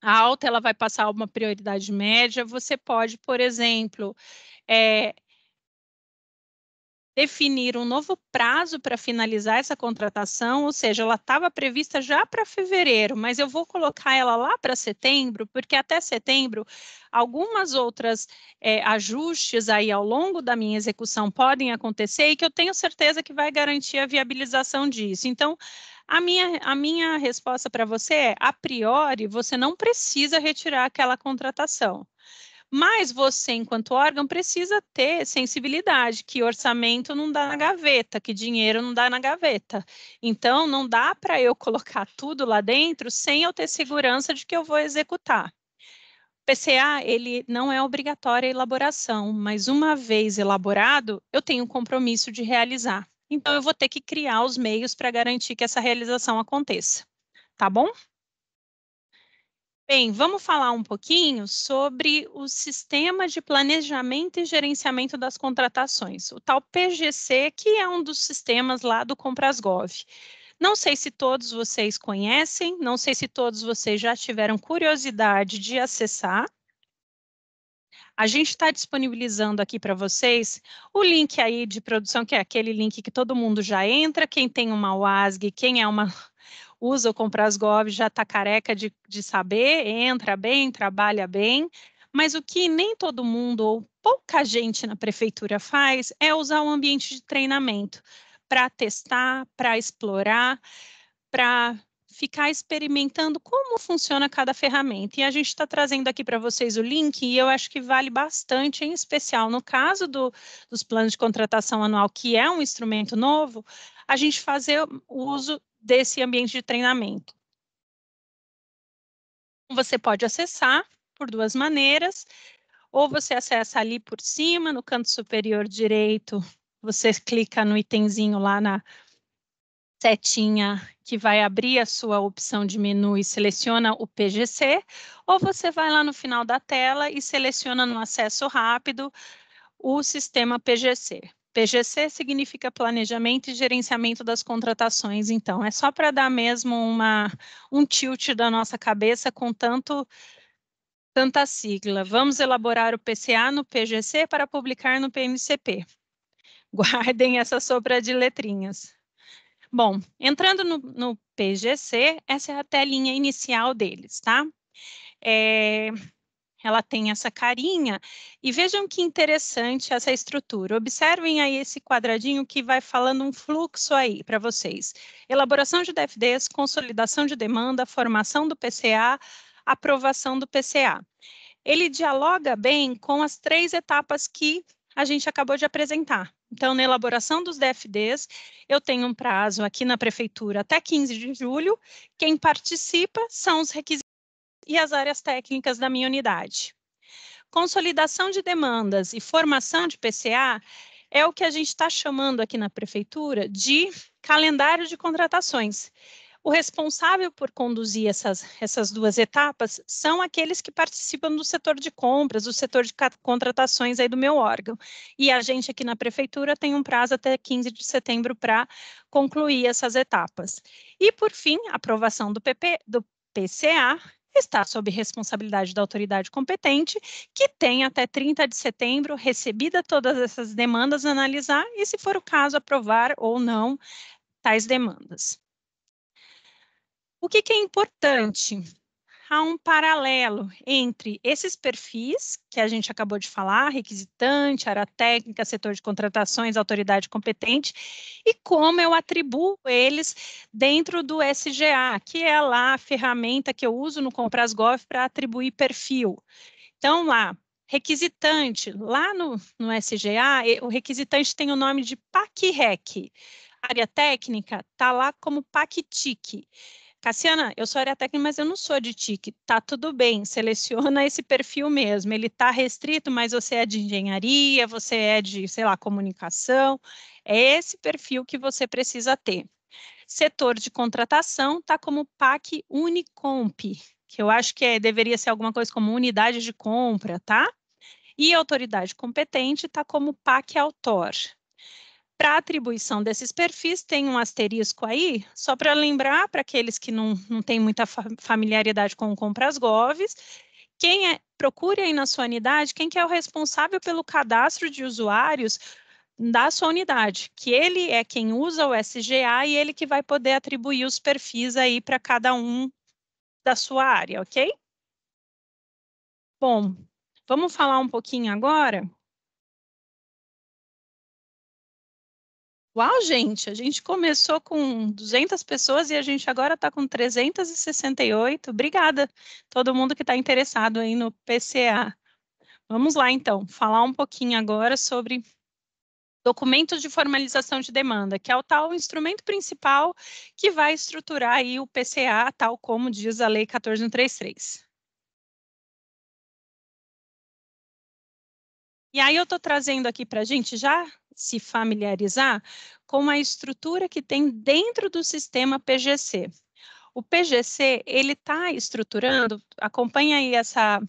alta, ela vai passar uma prioridade média. Você pode, por exemplo, é, definir um novo prazo para finalizar essa contratação, ou seja, ela estava prevista já para fevereiro, mas eu vou colocar ela lá para setembro, porque até setembro algumas outras é, ajustes aí ao longo da minha execução podem acontecer e que eu tenho certeza que vai garantir a viabilização disso. Então, a minha, a minha resposta para você é: a priori, você não precisa retirar aquela contratação. Mas você, enquanto órgão, precisa ter sensibilidade que orçamento não dá na gaveta, que dinheiro não dá na gaveta. Então, não dá para eu colocar tudo lá dentro sem eu ter segurança de que eu vou executar. PCA, ele não é obrigatória a elaboração, mas uma vez elaborado, eu tenho um compromisso de realizar. Então, eu vou ter que criar os meios para garantir que essa realização aconteça. Tá bom? Bem, vamos falar um pouquinho sobre o sistema de planejamento e gerenciamento das contratações, o tal PGC, que é um dos sistemas lá do Comprasgov. Não sei se todos vocês conhecem, não sei se todos vocês já tiveram curiosidade de acessar. A gente está disponibilizando aqui para vocês o link aí de produção, que é aquele link que todo mundo já entra, quem tem uma UASG, quem é uma usa o Comprasgov, já está careca de, de saber, entra bem, trabalha bem, mas o que nem todo mundo ou pouca gente na prefeitura faz é usar o ambiente de treinamento para testar, para explorar, para ficar experimentando como funciona cada ferramenta. E a gente está trazendo aqui para vocês o link, e eu acho que vale bastante, em especial no caso do, dos planos de contratação anual, que é um instrumento novo, a gente fazer uso desse ambiente de treinamento. Você pode acessar por duas maneiras, ou você acessa ali por cima, no canto superior direito, você clica no itemzinho lá na setinha que vai abrir a sua opção de menu e seleciona o PGC, ou você vai lá no final da tela e seleciona no acesso rápido o sistema PGC. PGC significa Planejamento e Gerenciamento das Contratações, então. É só para dar mesmo uma, um tilt da nossa cabeça com tanto tanta sigla. Vamos elaborar o PCA no PGC para publicar no PMCP. Guardem essa sobra de letrinhas. Bom, entrando no, no PGC, essa é a telinha inicial deles, tá? É, ela tem essa carinha. E vejam que interessante essa estrutura. Observem aí esse quadradinho que vai falando um fluxo aí para vocês. Elaboração de DFDs, consolidação de demanda, formação do PCA, aprovação do PCA. Ele dialoga bem com as três etapas que a gente acabou de apresentar. Então, na elaboração dos DFDs, eu tenho um prazo aqui na prefeitura até 15 de julho. Quem participa são os requisitos e as áreas técnicas da minha unidade. Consolidação de demandas e formação de PCA é o que a gente está chamando aqui na prefeitura de calendário de contratações. O responsável por conduzir essas, essas duas etapas são aqueles que participam do setor de compras, do setor de contratações aí do meu órgão. E a gente aqui na prefeitura tem um prazo até 15 de setembro para concluir essas etapas. E por fim, aprovação do PP, do PCA, está sob responsabilidade da autoridade competente, que tem até 30 de setembro recebida todas essas demandas analisar e, se for o caso, aprovar ou não tais demandas. O que, que é importante? há um paralelo entre esses perfis que a gente acabou de falar, requisitante, área técnica, setor de contratações, autoridade competente, e como eu atribuo eles dentro do SGA, que é lá a ferramenta que eu uso no Comprasgov para atribuir perfil. Então, lá, requisitante, lá no, no SGA, o requisitante tem o nome de PACREC, área técnica está lá como PACTIC. Cassiana, eu sou área técnica, mas eu não sou de TIC. Tá tudo bem, seleciona esse perfil mesmo. Ele tá restrito, mas você é de engenharia, você é de, sei lá, comunicação. É esse perfil que você precisa ter. Setor de contratação tá como PAC Unicomp, que eu acho que é, deveria ser alguma coisa como unidade de compra, tá? E autoridade competente tá como PAC Autor. Para atribuição desses perfis, tem um asterisco aí, só para lembrar para aqueles que não, não têm muita familiaridade com compras GOVs, quem é, procure aí na sua unidade quem que é o responsável pelo cadastro de usuários da sua unidade, que ele é quem usa o SGA e ele que vai poder atribuir os perfis aí para cada um da sua área, ok? Bom, vamos falar um pouquinho agora Uau, gente, a gente começou com 200 pessoas e a gente agora está com 368. Obrigada, todo mundo que está interessado aí no PCA. Vamos lá, então, falar um pouquinho agora sobre documentos de formalização de demanda, que é o tal instrumento principal que vai estruturar aí o PCA, tal como diz a Lei 1433. E aí eu estou trazendo aqui para a gente já se familiarizar com a estrutura que tem dentro do sistema PGC. O PGC, ele está estruturando, acompanha aí essa,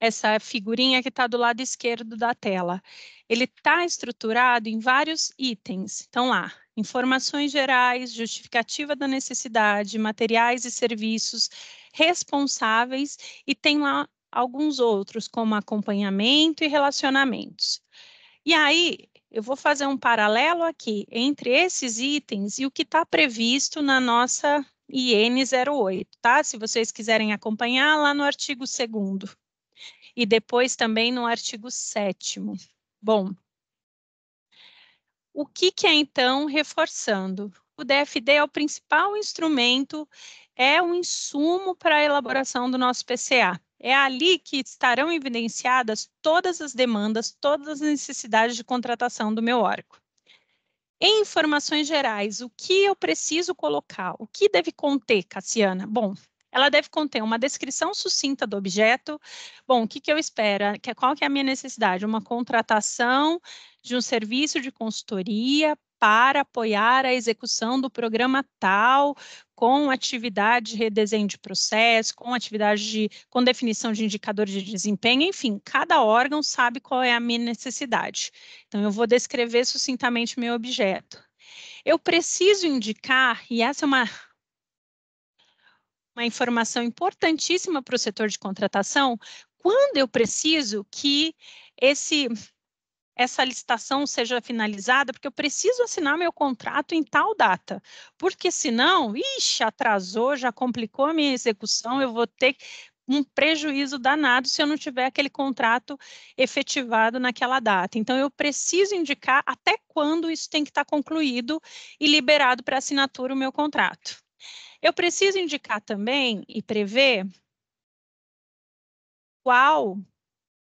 essa figurinha que está do lado esquerdo da tela. Ele está estruturado em vários itens. Então, lá, informações gerais, justificativa da necessidade, materiais e serviços responsáveis, e tem lá alguns outros, como acompanhamento e relacionamentos. E aí, eu vou fazer um paralelo aqui entre esses itens e o que está previsto na nossa IN08, tá? Se vocês quiserem acompanhar lá no artigo 2 e depois também no artigo 7 Bom, o que, que é então reforçando? O DFD é o principal instrumento, é o um insumo para a elaboração do nosso PCA. É ali que estarão evidenciadas todas as demandas, todas as necessidades de contratação do meu órgão. Em informações gerais, o que eu preciso colocar? O que deve conter, Cassiana? Bom, ela deve conter uma descrição sucinta do objeto. Bom, o que, que eu espero? Que, é, qual que é a minha necessidade? Uma contratação de um serviço de consultoria para apoiar a execução do programa tal, com atividade de redesenho de processo, com atividade de, com definição de indicadores de desempenho, enfim, cada órgão sabe qual é a minha necessidade. Então, eu vou descrever sucintamente meu objeto. Eu preciso indicar, e essa é uma, uma informação importantíssima para o setor de contratação, quando eu preciso que esse essa licitação seja finalizada, porque eu preciso assinar meu contrato em tal data, porque senão, ixi, atrasou, já complicou a minha execução, eu vou ter um prejuízo danado se eu não tiver aquele contrato efetivado naquela data. Então, eu preciso indicar até quando isso tem que estar concluído e liberado para assinatura o meu contrato. Eu preciso indicar também e prever qual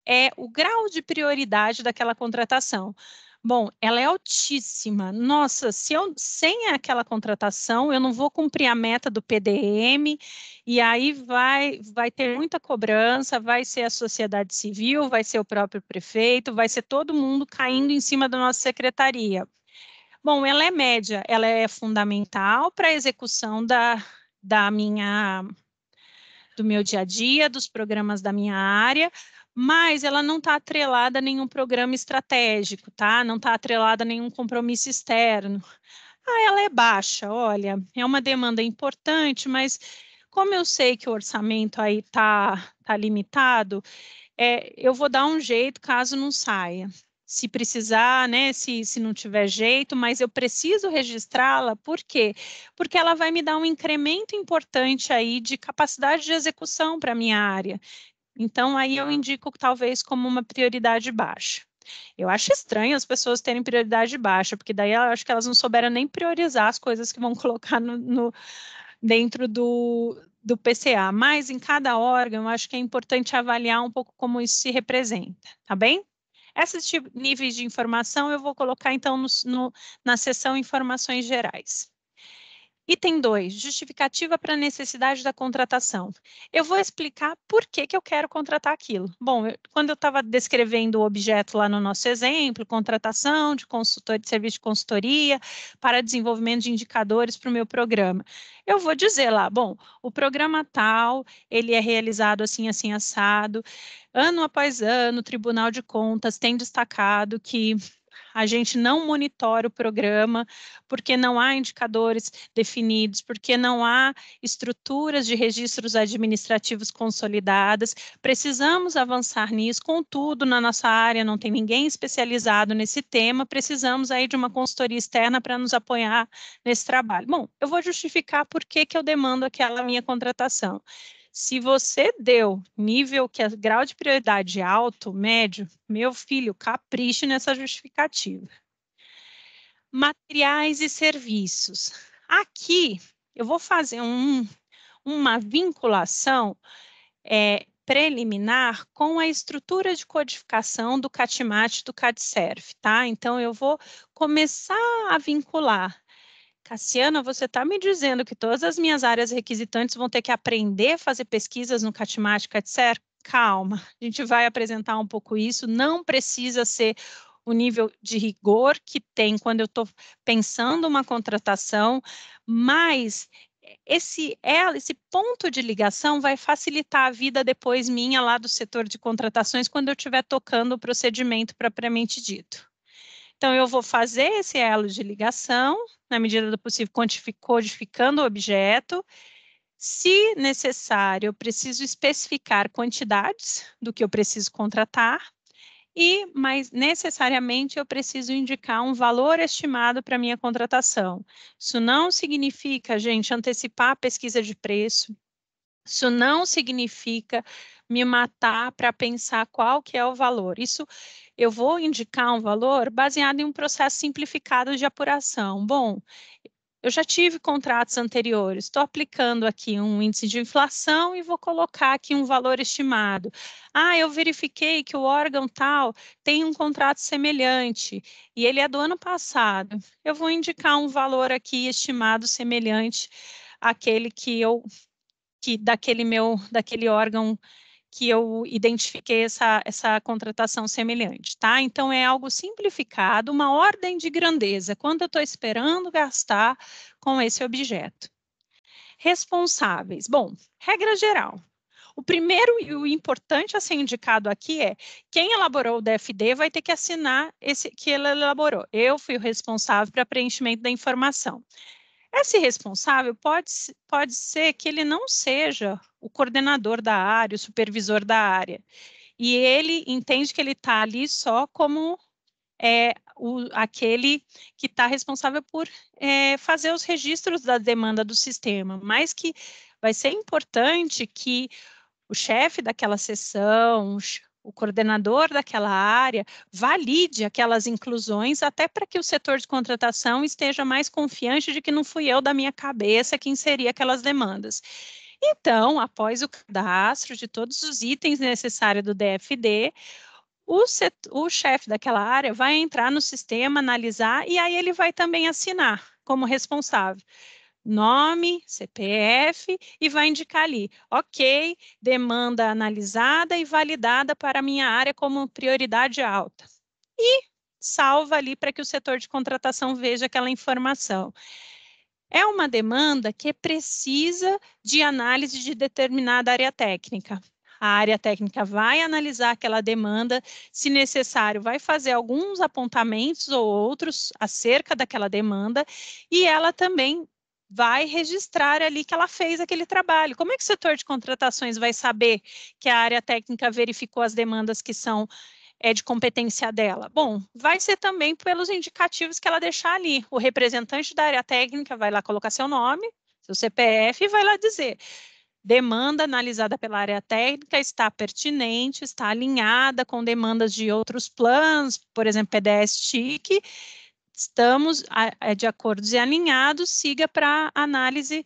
é o grau de prioridade daquela contratação. Bom, ela é altíssima. Nossa, se eu sem aquela contratação, eu não vou cumprir a meta do PDM e aí vai vai ter muita cobrança, vai ser a sociedade civil, vai ser o próprio prefeito, vai ser todo mundo caindo em cima da nossa secretaria. Bom, ela é média, ela é fundamental para a execução da, da minha do meu dia a dia, dos programas da minha área, mas ela não está atrelada a nenhum programa estratégico, tá? Não está atrelada a nenhum compromisso externo. Ah, ela é baixa, olha, é uma demanda importante, mas como eu sei que o orçamento aí está tá limitado, é, eu vou dar um jeito caso não saia. Se precisar, né? Se, se não tiver jeito, mas eu preciso registrá-la, por quê? Porque ela vai me dar um incremento importante aí de capacidade de execução para a minha área. Então, aí eu indico talvez como uma prioridade baixa. Eu acho estranho as pessoas terem prioridade baixa, porque daí eu acho que elas não souberam nem priorizar as coisas que vão colocar no, no dentro do, do PCA. Mas em cada órgão, eu acho que é importante avaliar um pouco como isso se representa, tá bem? Esses tipo, níveis de informação eu vou colocar então no, no, na seção informações gerais. Item 2, justificativa para a necessidade da contratação. Eu vou explicar por que, que eu quero contratar aquilo. Bom, eu, quando eu estava descrevendo o objeto lá no nosso exemplo, contratação de consultor de serviço de consultoria para desenvolvimento de indicadores para o meu programa, eu vou dizer lá, bom, o programa tal, ele é realizado assim, assim, assado, ano após ano, o Tribunal de Contas tem destacado que a gente não monitora o programa, porque não há indicadores definidos, porque não há estruturas de registros administrativos consolidadas. Precisamos avançar nisso, contudo, na nossa área não tem ninguém especializado nesse tema, precisamos aí de uma consultoria externa para nos apoiar nesse trabalho. Bom, eu vou justificar por que, que eu demando aquela minha contratação. Se você deu nível que é grau de prioridade alto, médio, meu filho, capriche nessa justificativa. Materiais e serviços. Aqui eu vou fazer um, uma vinculação é, preliminar com a estrutura de codificação do CATMAT e do CadSERF, tá? Então, eu vou começar a vincular Cassiana, você está me dizendo que todas as minhas áreas requisitantes vão ter que aprender a fazer pesquisas no Catimática, etc. Calma, a gente vai apresentar um pouco isso, não precisa ser o nível de rigor que tem quando eu estou pensando uma contratação, mas esse é, esse ponto de ligação vai facilitar a vida depois minha lá do setor de contratações quando eu estiver tocando o procedimento propriamente dito. Então eu vou fazer esse elo de ligação, na medida do possível, codificando o objeto. Se necessário, eu preciso especificar quantidades do que eu preciso contratar, e, mas necessariamente, eu preciso indicar um valor estimado para minha contratação. Isso não significa, gente, antecipar a pesquisa de preço. Isso não significa me matar para pensar qual que é o valor. Isso eu vou indicar um valor baseado em um processo simplificado de apuração. Bom, eu já tive contratos anteriores, estou aplicando aqui um índice de inflação e vou colocar aqui um valor estimado. Ah, eu verifiquei que o órgão tal tem um contrato semelhante e ele é do ano passado. Eu vou indicar um valor aqui estimado semelhante àquele que eu que daquele meu daquele órgão que eu identifiquei essa, essa contratação semelhante, tá? Então, é algo simplificado, uma ordem de grandeza, quanto eu estou esperando gastar com esse objeto. Responsáveis. Bom, regra geral, o primeiro e o importante a ser indicado aqui é quem elaborou o DFD vai ter que assinar esse que ele elaborou. Eu fui o responsável para preenchimento da informação. Esse responsável pode, pode ser que ele não seja o coordenador da área, o supervisor da área. E ele entende que ele está ali só como é, o, aquele que está responsável por é, fazer os registros da demanda do sistema, mas que vai ser importante que o chefe daquela sessão, o coordenador daquela área valide aquelas inclusões até para que o setor de contratação esteja mais confiante de que não fui eu da minha cabeça que inseri aquelas demandas. Então, após o cadastro de todos os itens necessários do DFD, o, o chefe daquela área vai entrar no sistema, analisar e aí ele vai também assinar como responsável nome, CPF e vai indicar ali, ok, demanda analisada e validada para minha área como prioridade alta. E salva ali para que o setor de contratação veja aquela informação. É uma demanda que precisa de análise de determinada área técnica. A área técnica vai analisar aquela demanda, se necessário, vai fazer alguns apontamentos ou outros acerca daquela demanda, e ela também vai registrar ali que ela fez aquele trabalho. Como é que o setor de contratações vai saber que a área técnica verificou as demandas que são é, de competência dela? Bom, vai ser também pelos indicativos que ela deixar ali. O representante da área técnica vai lá colocar seu nome, seu CPF e vai lá dizer. Demanda analisada pela área técnica está pertinente, está alinhada com demandas de outros planos, por exemplo, PDS-TIC, estamos é de acordo e alinhados, siga para análise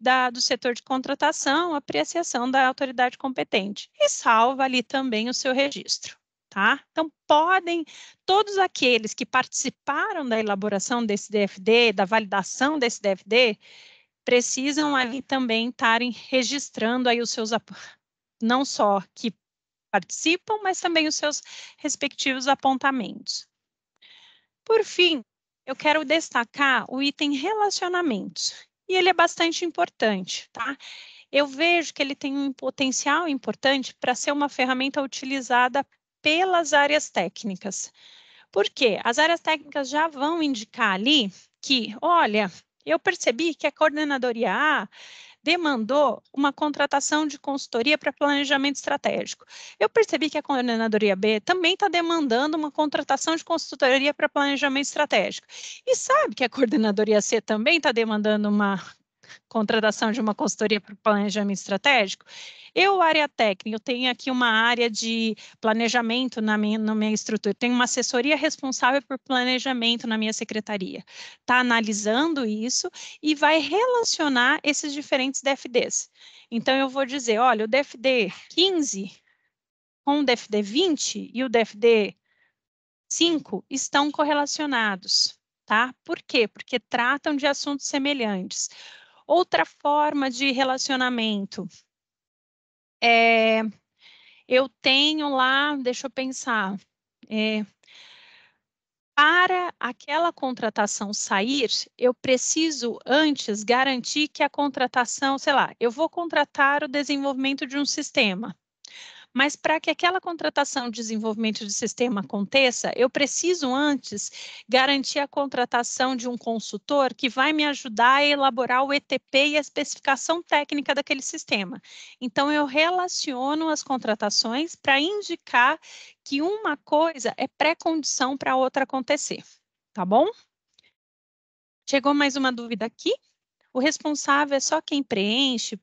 da, do setor de contratação, apreciação da autoridade competente e salva ali também o seu registro. Tá? Então, podem todos aqueles que participaram da elaboração desse DFD, da validação desse DFD, precisam ali também estarem registrando aí os seus não só que participam, mas também os seus respectivos apontamentos. Por fim, eu quero destacar o item relacionamentos. E ele é bastante importante, tá? Eu vejo que ele tem um potencial importante para ser uma ferramenta utilizada pelas áreas técnicas. Por quê? As áreas técnicas já vão indicar ali que, olha, eu percebi que a coordenadoria A demandou uma contratação de consultoria para planejamento estratégico. Eu percebi que a coordenadoria B também está demandando uma contratação de consultoria para planejamento estratégico. E sabe que a coordenadoria C também está demandando uma contratação de uma consultoria para o planejamento estratégico. Eu, área técnica, eu tenho aqui uma área de planejamento na minha, na minha estrutura, tenho uma assessoria responsável por planejamento na minha secretaria. Está analisando isso e vai relacionar esses diferentes DFDs. Então, eu vou dizer, olha, o DFD 15 com o DFD 20 e o DFD 5 estão correlacionados, tá? Por quê? Porque tratam de assuntos semelhantes outra forma de relacionamento. É, eu tenho lá, deixa eu pensar, é, para aquela contratação sair, eu preciso antes garantir que a contratação, sei lá, eu vou contratar o desenvolvimento de um sistema mas para que aquela contratação de desenvolvimento de sistema aconteça, eu preciso antes garantir a contratação de um consultor que vai me ajudar a elaborar o ETP e a especificação técnica daquele sistema. Então, eu relaciono as contratações para indicar que uma coisa é pré-condição para a outra acontecer, tá bom? Chegou mais uma dúvida aqui? O responsável é só quem preenche?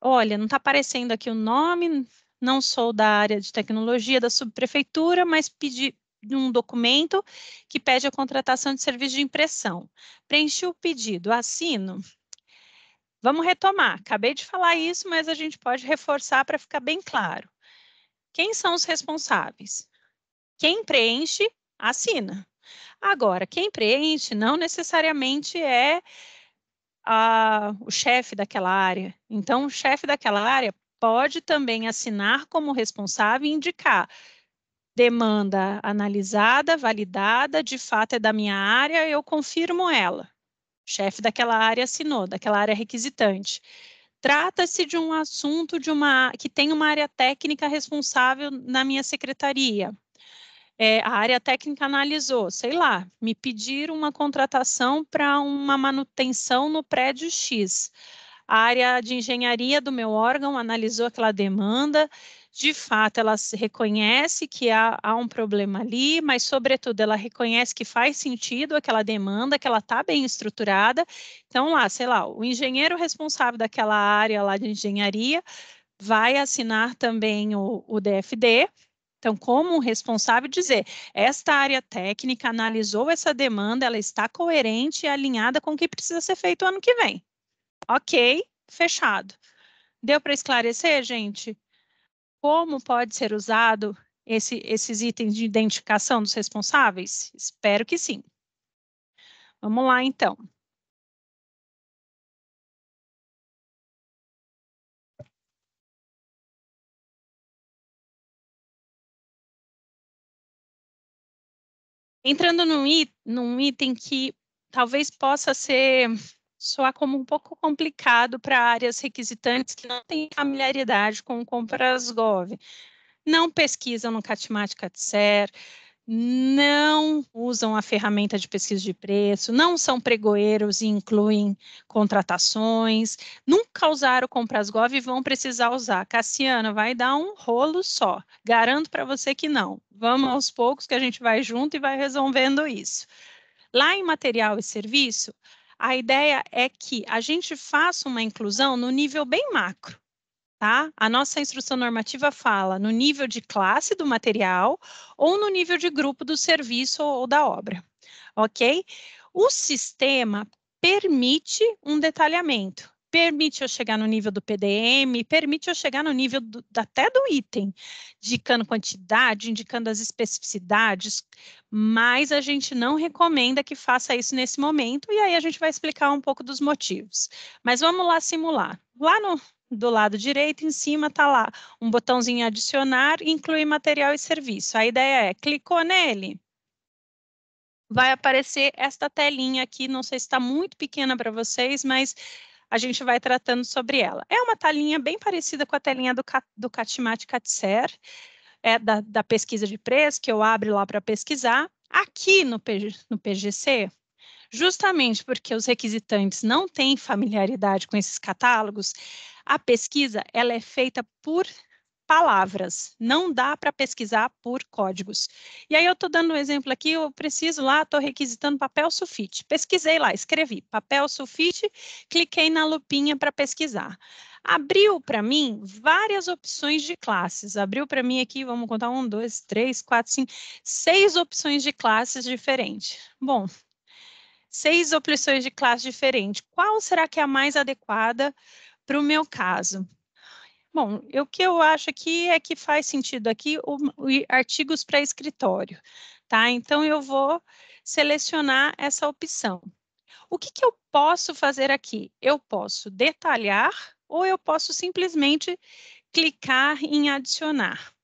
Olha, não está aparecendo aqui o nome, não sou da área de tecnologia da subprefeitura, mas pedi um documento que pede a contratação de serviço de impressão. Preenchi o pedido, assino. Vamos retomar. Acabei de falar isso, mas a gente pode reforçar para ficar bem claro. Quem são os responsáveis? Quem preenche, assina. Agora, quem preenche não necessariamente é a, ah, o chefe daquela área. Então, o chefe daquela área pode também assinar como responsável e indicar demanda analisada, validada, de fato é da minha área, eu confirmo ela. O chefe daquela área assinou, daquela área requisitante. Trata-se de um assunto de uma que tem uma área técnica responsável na minha secretaria. É, a área técnica analisou, sei lá, me pediram uma contratação para uma manutenção no prédio X. A área de engenharia do meu órgão analisou aquela demanda, de fato, ela reconhece que há, há, um problema ali, mas, sobretudo, ela reconhece que faz sentido aquela demanda, que ela está bem estruturada. Então, lá, sei lá, o engenheiro responsável daquela área lá de engenharia vai assinar também o, o DFD. Então, como responsável, dizer esta área técnica analisou essa demanda, ela está coerente e alinhada com o que precisa ser feito ano que vem. Ok, fechado. Deu para esclarecer, gente? Como pode ser usado esse, esses itens de identificação dos responsáveis? Espero que sim. Vamos lá, então. Entrando num, num item que talvez possa ser soar como um pouco complicado para áreas requisitantes que não têm familiaridade com o gov, Não pesquisam no Catmat Catser, não usam a ferramenta de pesquisa de preço, não são pregoeiros e incluem contratações, nunca usaram Gov e vão precisar usar. Cassiano, vai dar um rolo só. Garanto para você que não. Vamos aos poucos que a gente vai junto e vai resolvendo isso. Lá em material e serviço, a ideia é que a gente faça uma inclusão no nível bem macro. Tá? A nossa instrução normativa fala no nível de classe do material ou no nível de grupo do serviço ou da obra, ok? O sistema permite um detalhamento permite eu chegar no nível do PDM, permite eu chegar no nível do, até do item, indicando quantidade, indicando as especificidades, mas a gente não recomenda que faça isso nesse momento, e aí a gente vai explicar um pouco dos motivos. Mas vamos lá simular. Lá no, do lado direito, em cima, está lá um botãozinho adicionar, incluir material e serviço. A ideia é, clicou nele, vai aparecer esta telinha aqui, não sei se está muito pequena para vocês, mas a gente vai tratando sobre ela. É uma telinha bem parecida com a telinha do, do Katimati é da, da, pesquisa de preço, que eu abro lá para pesquisar. Aqui no, PG, no PGC, justamente porque os requisitantes não têm familiaridade com esses catálogos, a pesquisa ela é feita por palavras, não dá para pesquisar por códigos. E aí eu estou dando um exemplo aqui, eu preciso lá, estou requisitando papel sulfite. Pesquisei lá, escrevi papel sulfite, cliquei na lupinha para pesquisar. Abriu para mim várias opções de classes. Abriu para mim aqui, vamos contar, um, dois, três, quatro, cinco, seis opções de classes diferentes. Bom, seis opções de classe diferentes. Qual será que é a mais adequada para o meu caso? Bom, o que eu acho aqui é que faz sentido aqui o, o artigos para escritório, tá? Então eu vou selecionar essa opção. O que, que eu posso fazer aqui? Eu posso detalhar ou eu posso simplesmente clicar em adicionar.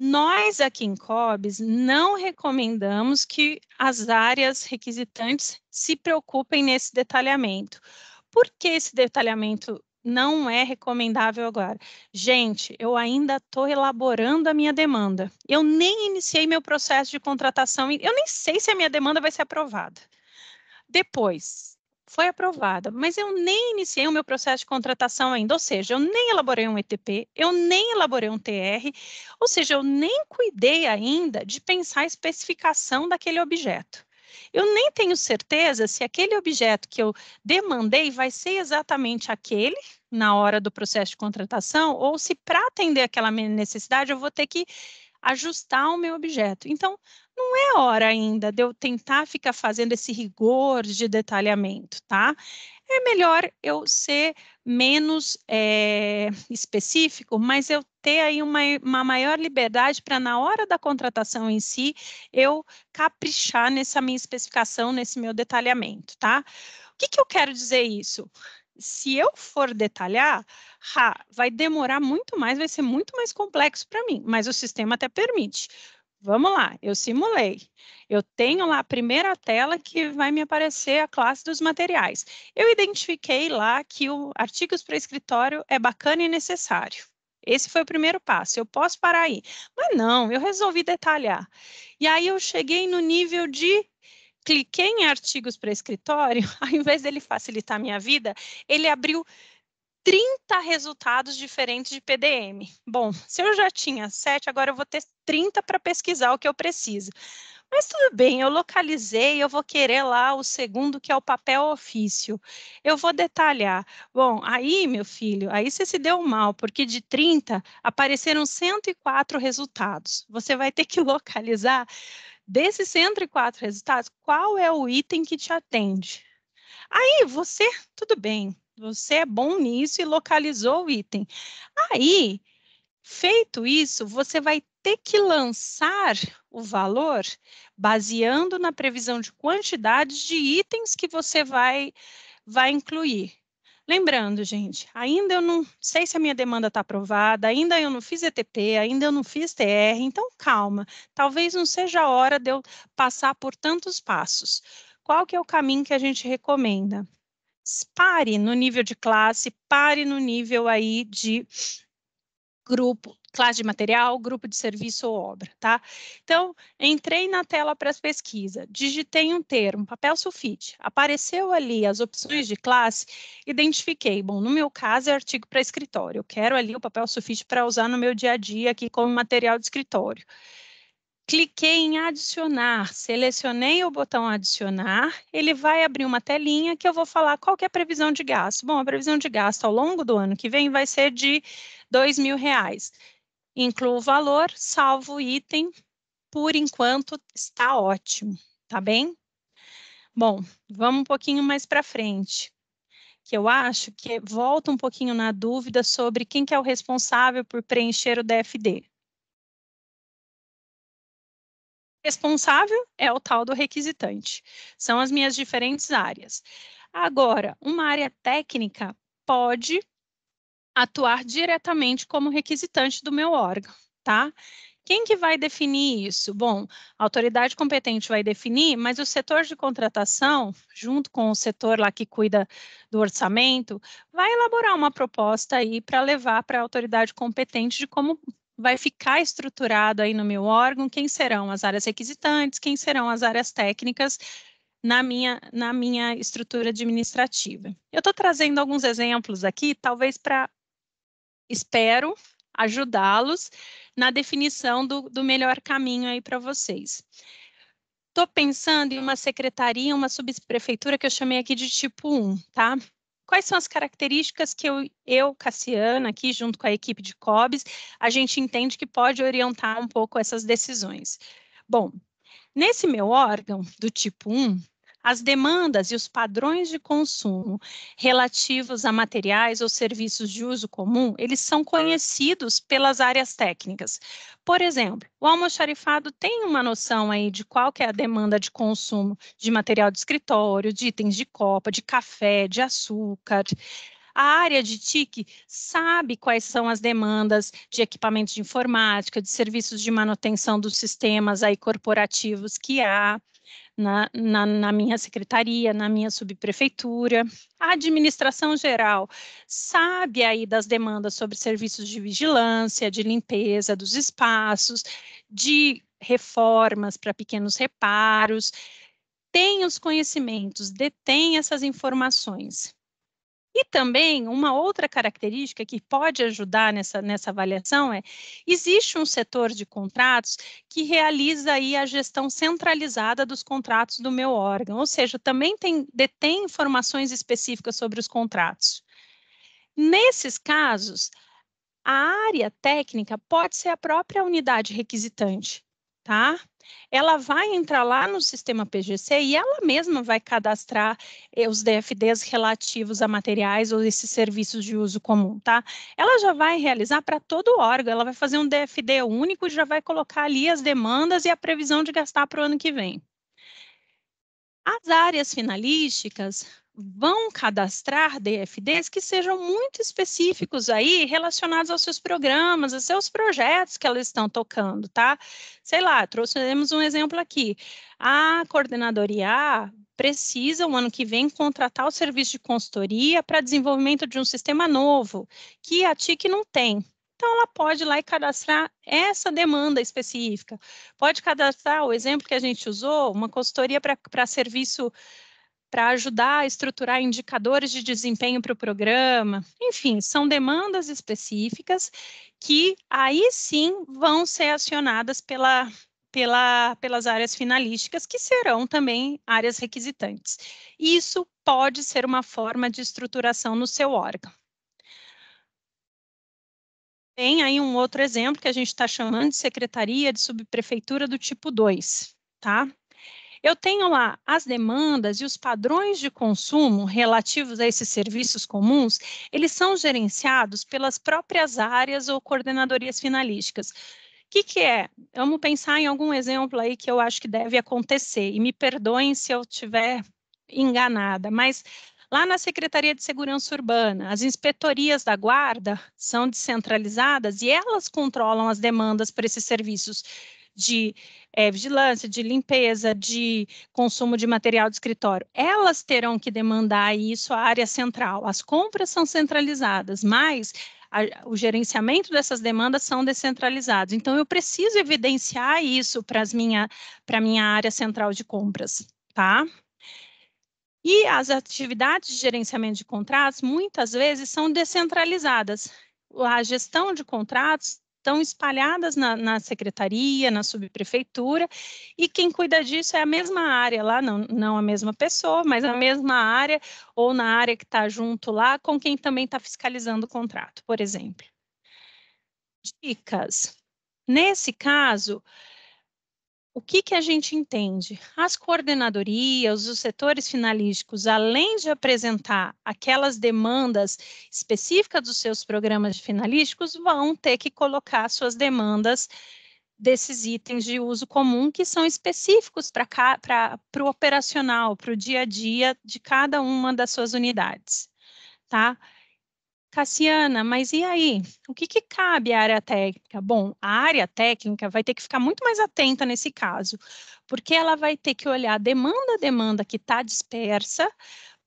Nós aqui em COBS não recomendamos que as áreas requisitantes se preocupem nesse detalhamento, porque esse detalhamento não é recomendável agora. Gente, eu ainda estou elaborando a minha demanda. Eu nem iniciei meu processo de contratação, eu nem sei se a minha demanda vai ser aprovada. Depois, foi aprovada, mas eu nem iniciei o meu processo de contratação ainda, ou seja, eu nem elaborei um ETP, eu nem elaborei um TR, ou seja, eu nem cuidei ainda de pensar a especificação daquele objeto eu nem tenho certeza se aquele objeto que eu demandei vai ser exatamente aquele na hora do processo de contratação, ou se para atender aquela minha necessidade eu vou ter que ajustar o meu objeto. Então, não é hora ainda de eu tentar ficar fazendo esse rigor de detalhamento, tá? É melhor eu ser menos é, específico, mas eu ter aí uma, uma maior liberdade para, na hora da contratação em si, eu caprichar nessa minha especificação, nesse meu detalhamento, tá? O que, que eu quero dizer isso? se eu for detalhar, ha, vai demorar muito mais, vai ser muito mais complexo para mim, mas o sistema até permite. Vamos lá, eu simulei. Eu tenho lá a primeira tela que vai me aparecer a classe dos materiais. Eu identifiquei lá que o artigos para escritório é bacana e necessário. Esse foi o primeiro passo. Eu posso parar aí. Mas não, eu resolvi detalhar. E aí eu cheguei no nível de cliquei em artigos para escritório, ao invés dele facilitar minha vida, ele abriu 30 resultados diferentes de PDM. Bom, se eu já tinha 7, agora eu vou ter 30 para pesquisar o que eu preciso. Mas tudo bem, eu localizei, eu vou querer lá o segundo, que é o papel ofício. Eu vou detalhar. Bom, aí, meu filho, aí você se deu mal, porque de 30 apareceram 104 resultados. Você vai ter que localizar desses 104 resultados, qual é o item que te atende. Aí você, tudo bem, você é bom nisso e localizou o item. Aí, feito isso, você vai ter que lançar o valor baseando na previsão de quantidades de itens que você vai, vai incluir. Lembrando, gente, ainda eu não sei se a minha demanda está aprovada, ainda eu não fiz ETP, ainda eu não fiz TR, então calma, talvez não seja a hora de eu passar por tantos passos. Qual que é o caminho que a gente recomenda? Pare no nível de classe, pare no nível aí de grupo, classe de material, grupo de serviço ou obra, tá? Então, entrei na tela para as pesquisas, digitei um termo, papel sulfite, apareceu ali as opções de classe, identifiquei, bom, no meu caso é artigo para escritório, eu quero ali o papel sulfite para usar no meu dia a dia aqui como material de escritório cliquei em adicionar, selecionei o botão adicionar, ele vai abrir uma telinha que eu vou falar qual que é a previsão de gasto. Bom, a previsão de gasto ao longo do ano que vem vai ser de R$ reais. Incluo o valor, salvo o item, por enquanto está ótimo, tá bem? Bom, vamos um pouquinho mais para frente que eu acho que volta um pouquinho na dúvida sobre quem que é o responsável por preencher o DFD. responsável é o tal do requisitante. São as minhas diferentes áreas. Agora, uma área técnica pode atuar diretamente como requisitante do meu órgão, tá? Quem que vai definir isso? Bom, a autoridade competente vai definir, mas o setor de contratação, junto com o setor lá que cuida do orçamento, vai elaborar uma proposta aí para levar para a autoridade competente de como vai ficar estruturado aí no meu órgão quem serão as áreas requisitantes, quem serão as áreas técnicas na minha, na minha estrutura administrativa. Eu estou trazendo alguns exemplos aqui, talvez para, espero, ajudá-los na definição do, do melhor caminho aí para vocês. Estou pensando em uma secretaria, uma subprefeitura que eu chamei aqui de tipo 1, tá? quais são as características que eu, eu, Cassiana, aqui junto com a equipe de COBS, a gente entende que pode orientar um pouco essas decisões. Bom, nesse meu órgão do tipo 1, as demandas e os padrões de consumo relativos a materiais ou serviços de uso comum, eles são hum. conhecidos pelas áreas técnicas. Por exemplo, o almoxarifado tem uma noção aí de qual que é a demanda de consumo de material de escritório, de itens de copa, de café, de açúcar. A área de TIC sabe quais são as demandas de equipamentos de informática, de serviços de manutenção dos sistemas aí corporativos que há na, na, na minha secretaria, na minha subprefeitura. A administração geral sabe aí das demandas sobre serviços de vigilância, de limpeza dos espaços, de reformas para pequenos reparos, tem os conhecimentos, detém essas informações. E também uma outra característica que pode ajudar nessa, nessa avaliação é existe um setor de contratos que realiza aí a gestão centralizada dos contratos do meu órgão, ou seja, também tem, detém informações específicas sobre os contratos. Nesses casos, a área técnica pode ser a própria unidade requisitante, tá? Ela vai entrar lá no sistema PGC e ela mesma vai cadastrar eh, os DFDs relativos a materiais ou esses serviços de uso comum, tá? Ela já vai realizar para todo órgão, ela vai fazer um DFD único e já vai colocar ali as demandas e a previsão de gastar para o ano que vem. As áreas finalísticas vão cadastrar DFDs que sejam muito específicos aí relacionados aos seus programas, aos seus projetos que elas estão tocando, tá? Sei lá, trouxemos um exemplo aqui. A coordenadoria precisa, o ano que vem, contratar o serviço de consultoria para desenvolvimento de um sistema novo, que a TIC não tem. Então, ela pode ir lá e cadastrar essa demanda específica. Pode cadastrar o exemplo que a gente usou, uma consultoria para serviço para ajudar a estruturar indicadores de desempenho para o programa. Enfim, são demandas específicas que aí sim vão ser acionadas pela, pela, pelas áreas finalísticas, que serão também áreas requisitantes. Isso pode ser uma forma de estruturação no seu órgão. Tem aí um outro exemplo que a gente está chamando de secretaria de subprefeitura do tipo 2, tá? eu tenho lá as demandas e os padrões de consumo relativos a esses serviços comuns, eles são gerenciados pelas próprias áreas ou coordenadorias finalísticas. O que, que é? Vamos pensar em algum exemplo aí que eu acho que deve acontecer, e me perdoem se eu estiver enganada, mas lá na Secretaria de Segurança Urbana, as inspetorias da guarda são descentralizadas e elas controlam as demandas para esses serviços de é, vigilância, de limpeza, de consumo de material de escritório, elas terão que demandar isso à área central. As compras são centralizadas, mas a, o gerenciamento dessas demandas são descentralizados. Então, eu preciso evidenciar isso para a minha, minha área central de compras, tá? E as atividades de gerenciamento de contratos, muitas vezes, são descentralizadas. A gestão de contratos estão espalhadas na, na, secretaria, na subprefeitura, e quem cuida disso é a mesma área lá, não, não a mesma pessoa, mas a mesma área, ou na área que está junto lá, com quem também está fiscalizando o contrato, por exemplo. Dicas. Nesse caso, o que, que a gente entende? As coordenadorias, os setores finalísticos, além de apresentar aquelas demandas específicas dos seus programas finalísticos, vão ter que colocar suas demandas desses itens de uso comum que são específicos para o operacional, para o dia a dia de cada uma das suas unidades. Tá? Cassiana, mas e aí? O que, que cabe à área técnica? Bom, a área técnica vai ter que ficar muito mais atenta nesse caso, porque ela vai ter que olhar demanda a demanda que está dispersa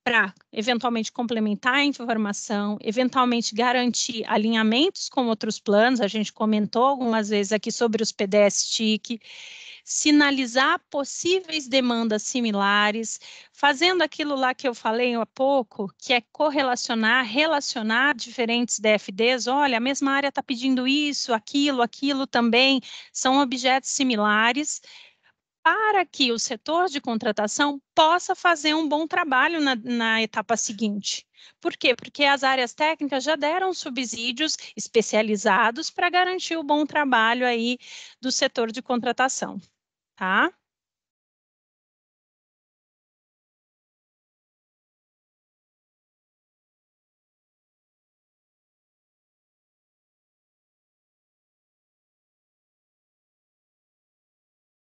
para eventualmente complementar a informação, eventualmente garantir alinhamentos com outros planos. A gente comentou algumas vezes aqui sobre os PDS-TIC sinalizar possíveis demandas similares, fazendo aquilo lá que eu falei há pouco, que é correlacionar, relacionar diferentes DFDs. Olha, a mesma área está pedindo isso, aquilo, aquilo também, são objetos similares para que o setor de contratação possa fazer um bom trabalho na, na, etapa seguinte. Por quê? Porque as áreas técnicas já deram subsídios especializados para garantir o bom trabalho aí do setor de contratação tá?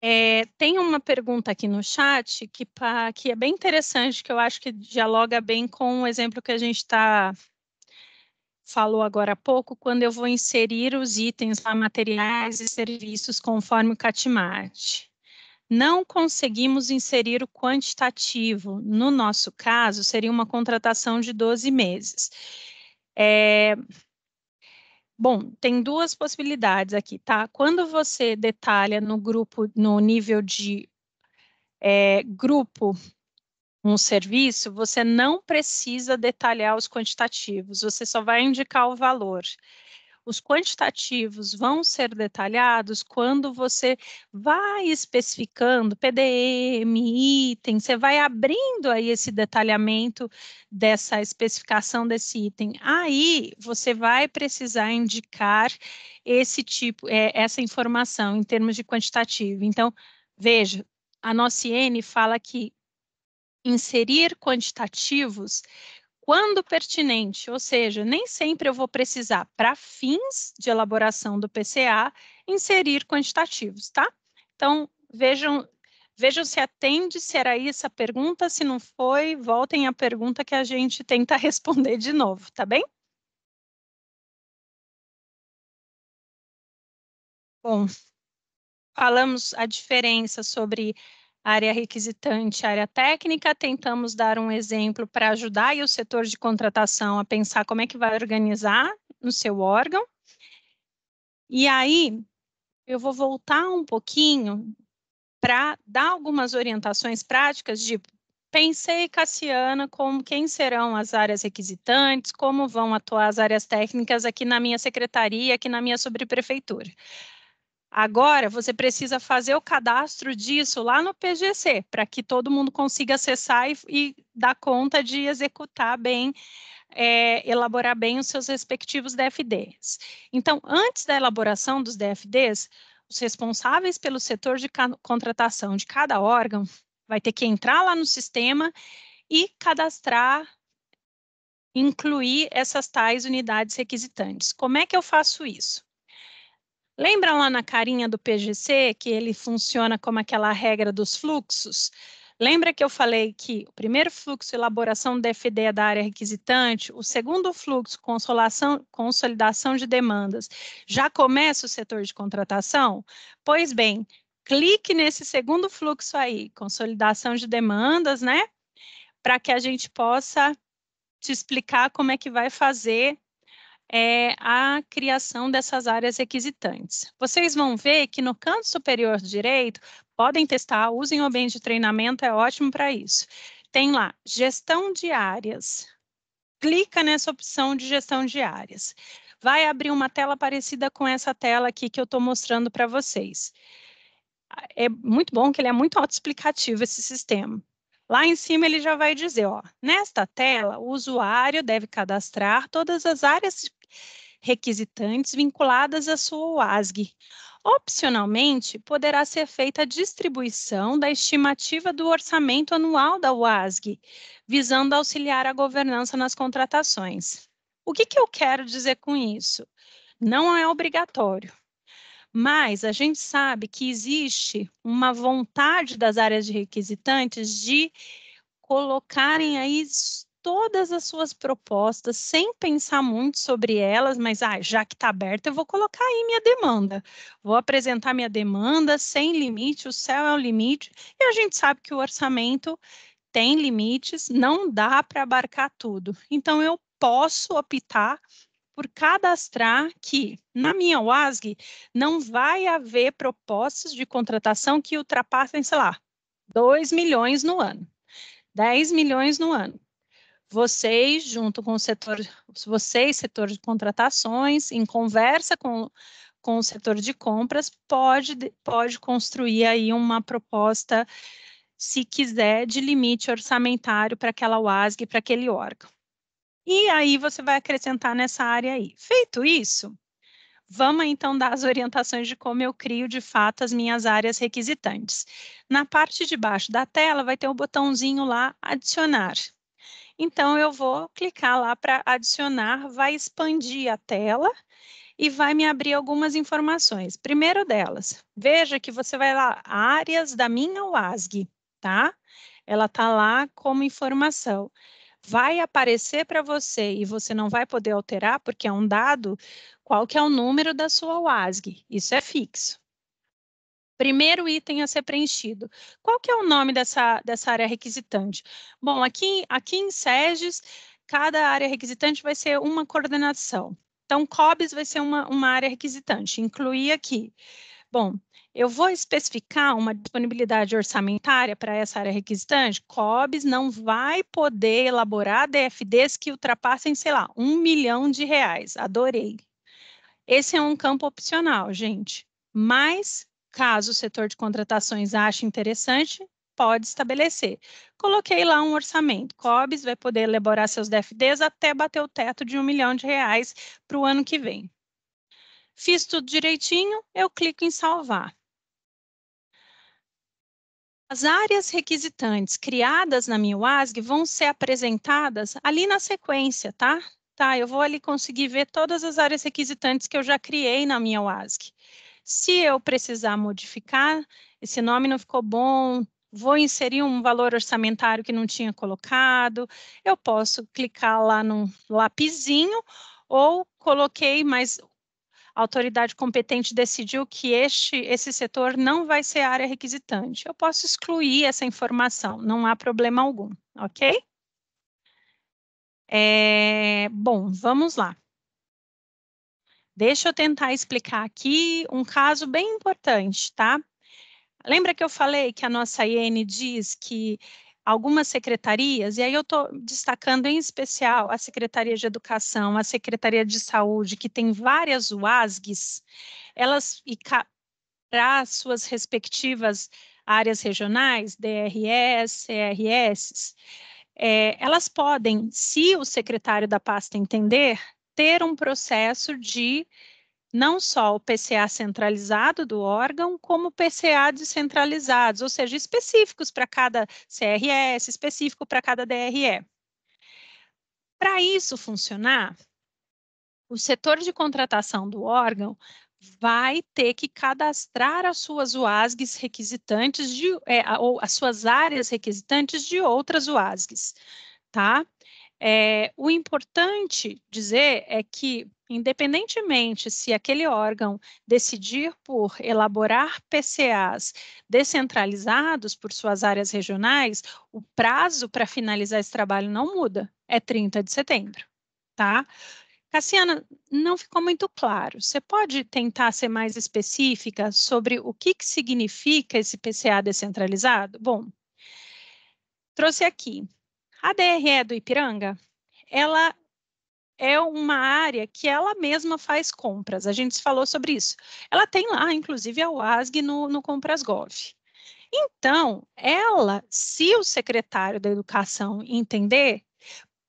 É, tem uma pergunta aqui no chat que, pra, que é bem interessante, que eu acho que dialoga bem com o exemplo que a gente está falou agora há pouco, quando eu vou inserir os itens lá, materiais e serviços conforme o CATMAT não conseguimos inserir o quantitativo. No nosso caso, seria uma contratação de 12 meses. É... Bom, tem duas possibilidades aqui, tá? Quando você detalha no grupo, no nível de é, grupo um serviço, você não precisa detalhar os quantitativos, você só vai indicar o valor. Os quantitativos vão ser detalhados quando você vai especificando PDM, item, você vai abrindo aí esse detalhamento dessa especificação desse item. Aí você vai precisar indicar esse tipo, é, essa informação em termos de quantitativo. Então, veja, a nossa IN fala que inserir quantitativos quando pertinente, ou seja, nem sempre eu vou precisar, para fins de elaboração do PCA, inserir quantitativos, tá? Então, vejam, vejam se atende, se era isso a pergunta, se não foi, voltem à pergunta que a gente tenta responder de novo, tá bem? Bom, falamos a diferença sobre área requisitante, área técnica, tentamos dar um exemplo para ajudar o setor de contratação a pensar como é que vai organizar no seu órgão. E aí, eu vou voltar um pouquinho para dar algumas orientações práticas de pensei, Cassiana, como quem serão as áreas requisitantes, como vão atuar as áreas técnicas aqui na minha secretaria, aqui na minha sobreprefeitura. Agora você precisa fazer o cadastro disso lá no PGC, para que todo mundo consiga acessar e, e dar conta de executar bem, é, elaborar bem os seus respectivos DFDs. Então, antes da elaboração dos DFDs, os responsáveis pelo setor de contratação de cada órgão vai ter que entrar lá no sistema e cadastrar, incluir essas tais unidades requisitantes. Como é que eu faço isso? Lembra lá na carinha do PGC que ele funciona como aquela regra dos fluxos? Lembra que eu falei que o primeiro fluxo, elaboração do DFD é da área requisitante, o segundo fluxo, consolidação de demandas, já começa o setor de contratação? Pois bem, clique nesse segundo fluxo aí, consolidação de demandas, né? Para que a gente possa te explicar como é que vai fazer é a criação dessas áreas requisitantes. Vocês vão ver que no canto superior direito, podem testar, usem o bem de treinamento, é ótimo para isso. Tem lá, gestão de áreas. Clica nessa opção de gestão de áreas. Vai abrir uma tela parecida com essa tela aqui que eu estou mostrando para vocês. É muito bom que ele é muito autoexplicativo, esse sistema. Lá em cima ele já vai dizer, ó, nesta tela, o usuário deve cadastrar todas as áreas requisitantes vinculadas à sua OASG. Opcionalmente, poderá ser feita a distribuição da estimativa do orçamento anual da UASG, visando auxiliar a governança nas contratações. O que, que eu quero dizer com isso? Não é obrigatório, mas a gente sabe que existe uma vontade das áreas de requisitantes de colocarem aí todas as suas propostas sem pensar muito sobre elas, mas ah, já que está aberta, eu vou colocar aí minha demanda. Vou apresentar minha demanda sem limite, o céu é o limite, e a gente sabe que o orçamento tem limites, não dá para abarcar tudo. Então eu posso optar por cadastrar que na minha UASG não vai haver propostas de contratação que ultrapassem, sei lá, 2 milhões no ano, 10 milhões no ano vocês, junto com o setor, vocês, setor de contratações, em conversa com, com o setor de compras, pode, pode construir aí uma proposta, se quiser, de limite orçamentário para aquela UASG, para aquele órgão. E aí você vai acrescentar nessa área aí. Feito isso, vamos então dar as orientações de como eu crio de fato as minhas áreas requisitantes. Na parte de baixo da tela vai ter o um botãozinho lá adicionar. Então, eu vou clicar lá para adicionar, vai expandir a tela e vai me abrir algumas informações. Primeiro delas, veja que você vai lá, áreas da minha UASG, tá? Ela tá lá como informação. Vai aparecer para você e você não vai poder alterar, porque é um dado, qual que é o número da sua UASG. Isso é fixo primeiro item a ser preenchido. Qual que é o nome dessa, dessa área requisitante? Bom, aqui, aqui em SEGES, cada área requisitante vai ser uma coordenação. Então, COBS vai ser uma, uma área requisitante, incluir aqui. Bom, eu vou especificar uma disponibilidade orçamentária para essa área requisitante. COBS não vai poder elaborar DFDs que ultrapassem, sei lá, um milhão de reais. Adorei. Esse é um campo opcional, gente. Mas Caso o setor de contratações ache interessante, pode estabelecer. Coloquei lá um orçamento. COBS vai poder elaborar seus DFDs até bater o teto de um milhão de reais para o ano que vem. Fiz tudo direitinho, eu clico em salvar. As áreas requisitantes criadas na minha OASG vão ser apresentadas ali na sequência, tá? Tá, eu vou ali conseguir ver todas as áreas requisitantes que eu já criei na minha UASG. Se eu precisar modificar, esse nome não ficou bom, vou inserir um valor orçamentário que não tinha colocado, eu posso clicar lá no lapizinho ou coloquei, mas a autoridade competente decidiu que este, esse setor não vai ser área requisitante. Eu posso excluir essa informação, não há problema algum, ok? É, bom, vamos lá. Deixa eu tentar explicar aqui um caso bem importante, tá? Lembra que eu falei que a nossa IN diz que algumas secretarias, e aí eu estou destacando em especial a Secretaria de Educação, a Secretaria de Saúde, que tem várias UASGs, elas, para suas respectivas áreas regionais, DRS, CRS, é, elas podem, se o secretário da pasta entender, ter um processo de não só o PCA centralizado do órgão, como PCA descentralizados, ou seja, específicos para cada CRS, específico para cada DRE. Para isso funcionar, o setor de contratação do órgão vai ter que cadastrar as suas UASGs requisitantes de, é, ou as suas áreas requisitantes de outras UASGs, tá? É, o importante dizer é que, independentemente se aquele órgão decidir por elaborar PCAs descentralizados por suas áreas regionais, o prazo para finalizar esse trabalho não muda, é 30 de setembro, tá? Cassiana, não ficou muito claro. Você pode tentar ser mais específica sobre o que, que significa esse PCA descentralizado? Bom, trouxe aqui a DRE do Ipiranga, ela é uma área que ela mesma faz compras. A gente falou sobre isso. Ela tem lá, inclusive, a UASG no, no Compras Então, ela, se o secretário da Educação entender,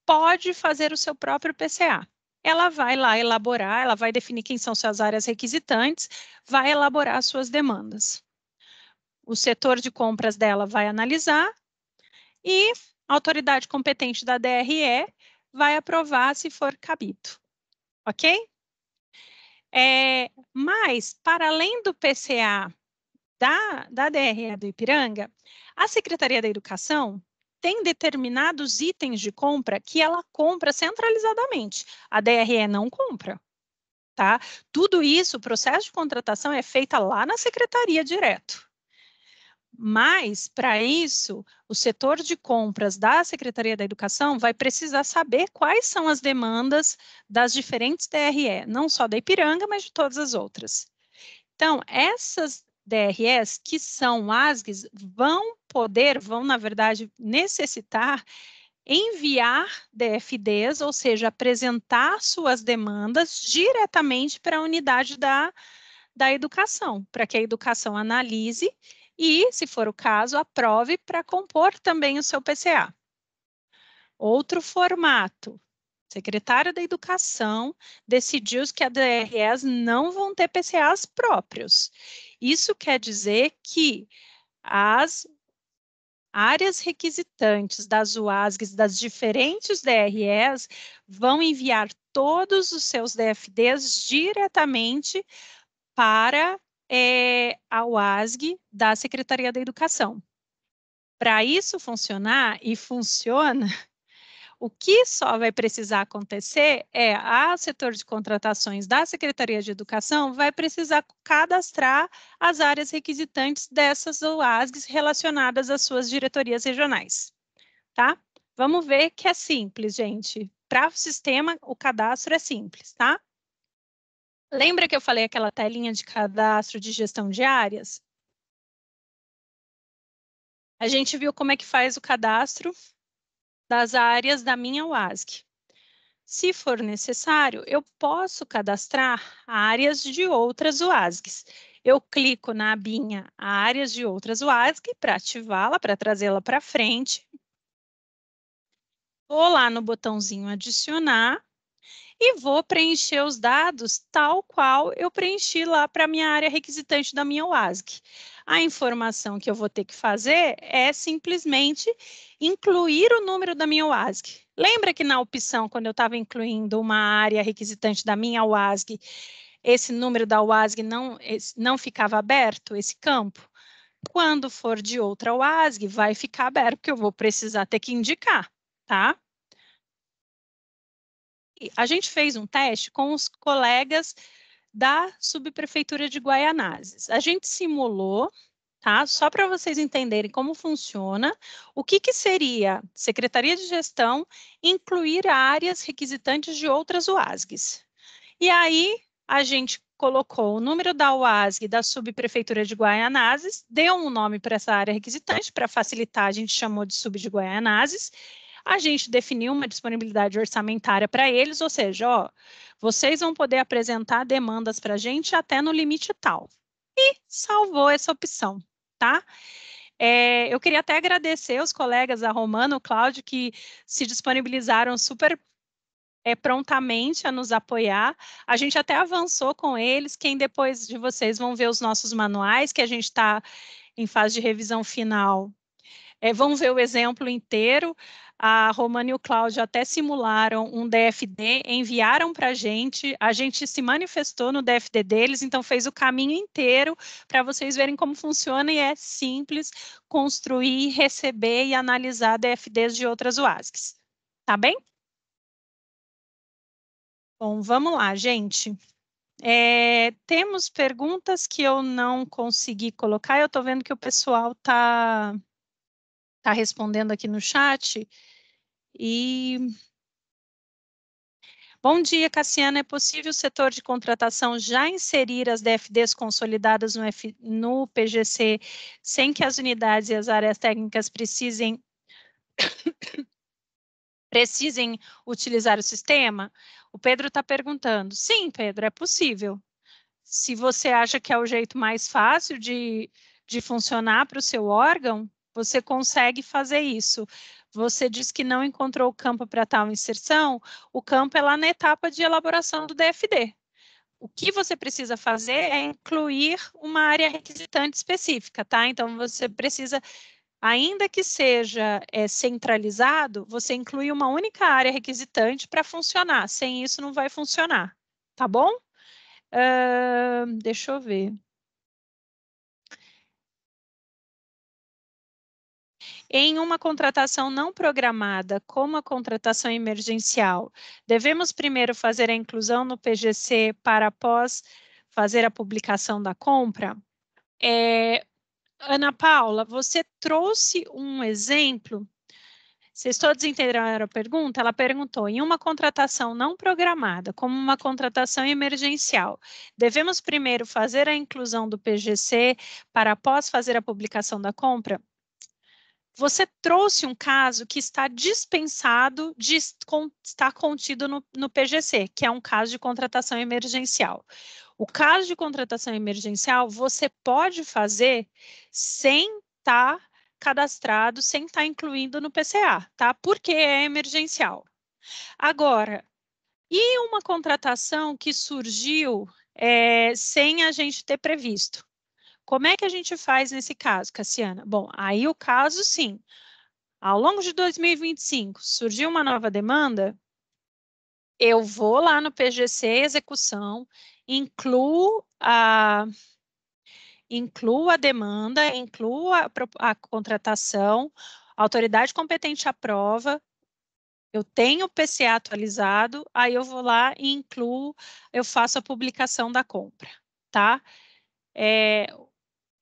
pode fazer o seu próprio PCA. Ela vai lá elaborar, ela vai definir quem são suas áreas requisitantes, vai elaborar suas demandas. O setor de compras dela vai analisar e a autoridade competente da DRE vai aprovar se for cabido, ok? É, mas, para além do PCA da, da DRE do Ipiranga, a Secretaria da Educação tem determinados itens de compra que ela compra centralizadamente. A DRE não compra, tá? Tudo isso, o processo de contratação é feito lá na secretaria direto. Mas, para isso, o setor de compras da Secretaria da Educação vai precisar saber quais são as demandas das diferentes DRE, não só da Ipiranga, mas de todas as outras. Então, essas DREs, que são ASGs, vão poder, vão, na verdade, necessitar enviar DFDs, ou seja, apresentar suas demandas diretamente para a unidade da, da educação, para que a educação analise e, se for o caso, aprove para compor também o seu PCA. Outro formato. Secretário da Educação decidiu que as DREs não vão ter PCAs próprios. Isso quer dizer que as áreas requisitantes das UASGs das diferentes DREs vão enviar todos os seus DFDs diretamente para é, a UASG da Secretaria da Educação. Para isso funcionar, e funciona, o que só vai precisar acontecer é a setor de contratações da Secretaria de Educação vai precisar cadastrar as áreas requisitantes dessas OASGs relacionadas às suas diretorias regionais, tá? Vamos ver que é simples, gente. Para o sistema, o cadastro é simples, tá? Lembra que eu falei aquela telinha de cadastro de gestão de áreas? A gente viu como é que faz o cadastro das áreas da minha UASG. Se for necessário, eu posso cadastrar áreas de outras UASGs. Eu clico na abinha Áreas de outras UASG para ativá-la, para trazê-la para frente. Vou lá no botãozinho Adicionar e vou preencher os dados tal qual eu preenchi lá para a minha área requisitante da minha OASG. A informação que eu vou ter que fazer é simplesmente incluir o número da minha OASG. Lembra que na opção, quando eu estava incluindo uma área requisitante da minha OASG, esse número da OASG não, não ficava aberto, esse campo? Quando for de outra OASG, vai ficar aberto, porque eu vou precisar ter que indicar, tá? a gente fez um teste com os colegas da subprefeitura de Guaianazes. A gente simulou, tá? Só para vocês entenderem como funciona, o que, que seria Secretaria de Gestão incluir áreas requisitantes de outras UASGs. E aí a gente colocou o número da UASG da subprefeitura de Guaianazes, deu um nome para essa área requisitante, para facilitar, a gente chamou de sub de Guaianazes, a gente definiu uma disponibilidade orçamentária para eles, ou seja, ó, vocês vão poder apresentar demandas para a gente até no limite tal. E salvou essa opção, tá? É, eu queria até agradecer os colegas, a Romana, o Cláudio, que se disponibilizaram super é, prontamente a nos apoiar. A gente até avançou com eles. Quem depois de vocês vão ver os nossos manuais, que a gente está em fase de revisão final, é, vão ver o exemplo inteiro a Romana e o Cláudio até simularam um DFD, enviaram para a gente, a gente se manifestou no DFD deles, então fez o caminho inteiro para vocês verem como funciona e é simples construir, receber e analisar DFDs de outras UASGs. Tá bem? Bom, vamos lá, gente. É, temos perguntas que eu não consegui colocar, eu estou vendo que o pessoal está está respondendo aqui no chat. E Bom dia, Cassiana. É possível o setor de contratação já inserir as DFDs consolidadas no, F... no, PGC sem que as unidades e as áreas técnicas precisem precisem utilizar o sistema? O Pedro está perguntando. Sim, Pedro, é possível. Se você acha que é o jeito mais fácil de, de funcionar para o seu órgão, você consegue fazer isso. Você diz que não encontrou o campo para tal inserção, o campo é lá na etapa de elaboração do DFD. O que você precisa fazer é incluir uma área requisitante específica, tá? Então, você precisa ainda que seja é, centralizado, você inclui uma única área requisitante para funcionar. Sem isso, não vai funcionar, tá bom? Uh, deixa eu ver. Em uma contratação não programada, como a contratação emergencial, devemos primeiro fazer a inclusão no PGC para após fazer a publicação da compra? É, Ana Paula, você trouxe um exemplo vocês todos entenderam a pergunta? Ela perguntou: em uma contratação não programada, como uma contratação emergencial, devemos primeiro fazer a inclusão do PGC para após fazer a publicação da compra? você trouxe um caso que está dispensado de estar contido no, no, PGC, que é um caso de contratação emergencial. O caso de contratação emergencial você pode fazer sem estar tá cadastrado, sem estar tá incluindo no PCA, tá? Porque é emergencial. Agora, e uma contratação que surgiu é, sem a gente ter previsto? Como é que a gente faz nesse caso, Cassiana? Bom, aí o caso sim. Ao longo de 2025, surgiu uma nova demanda, eu vou lá no PGC execução, incluo a incluo a demanda, incluo a, a contratação, a autoridade competente aprova, eu tenho o PCA atualizado, aí eu vou lá e incluo, eu faço a publicação da compra, tá? É,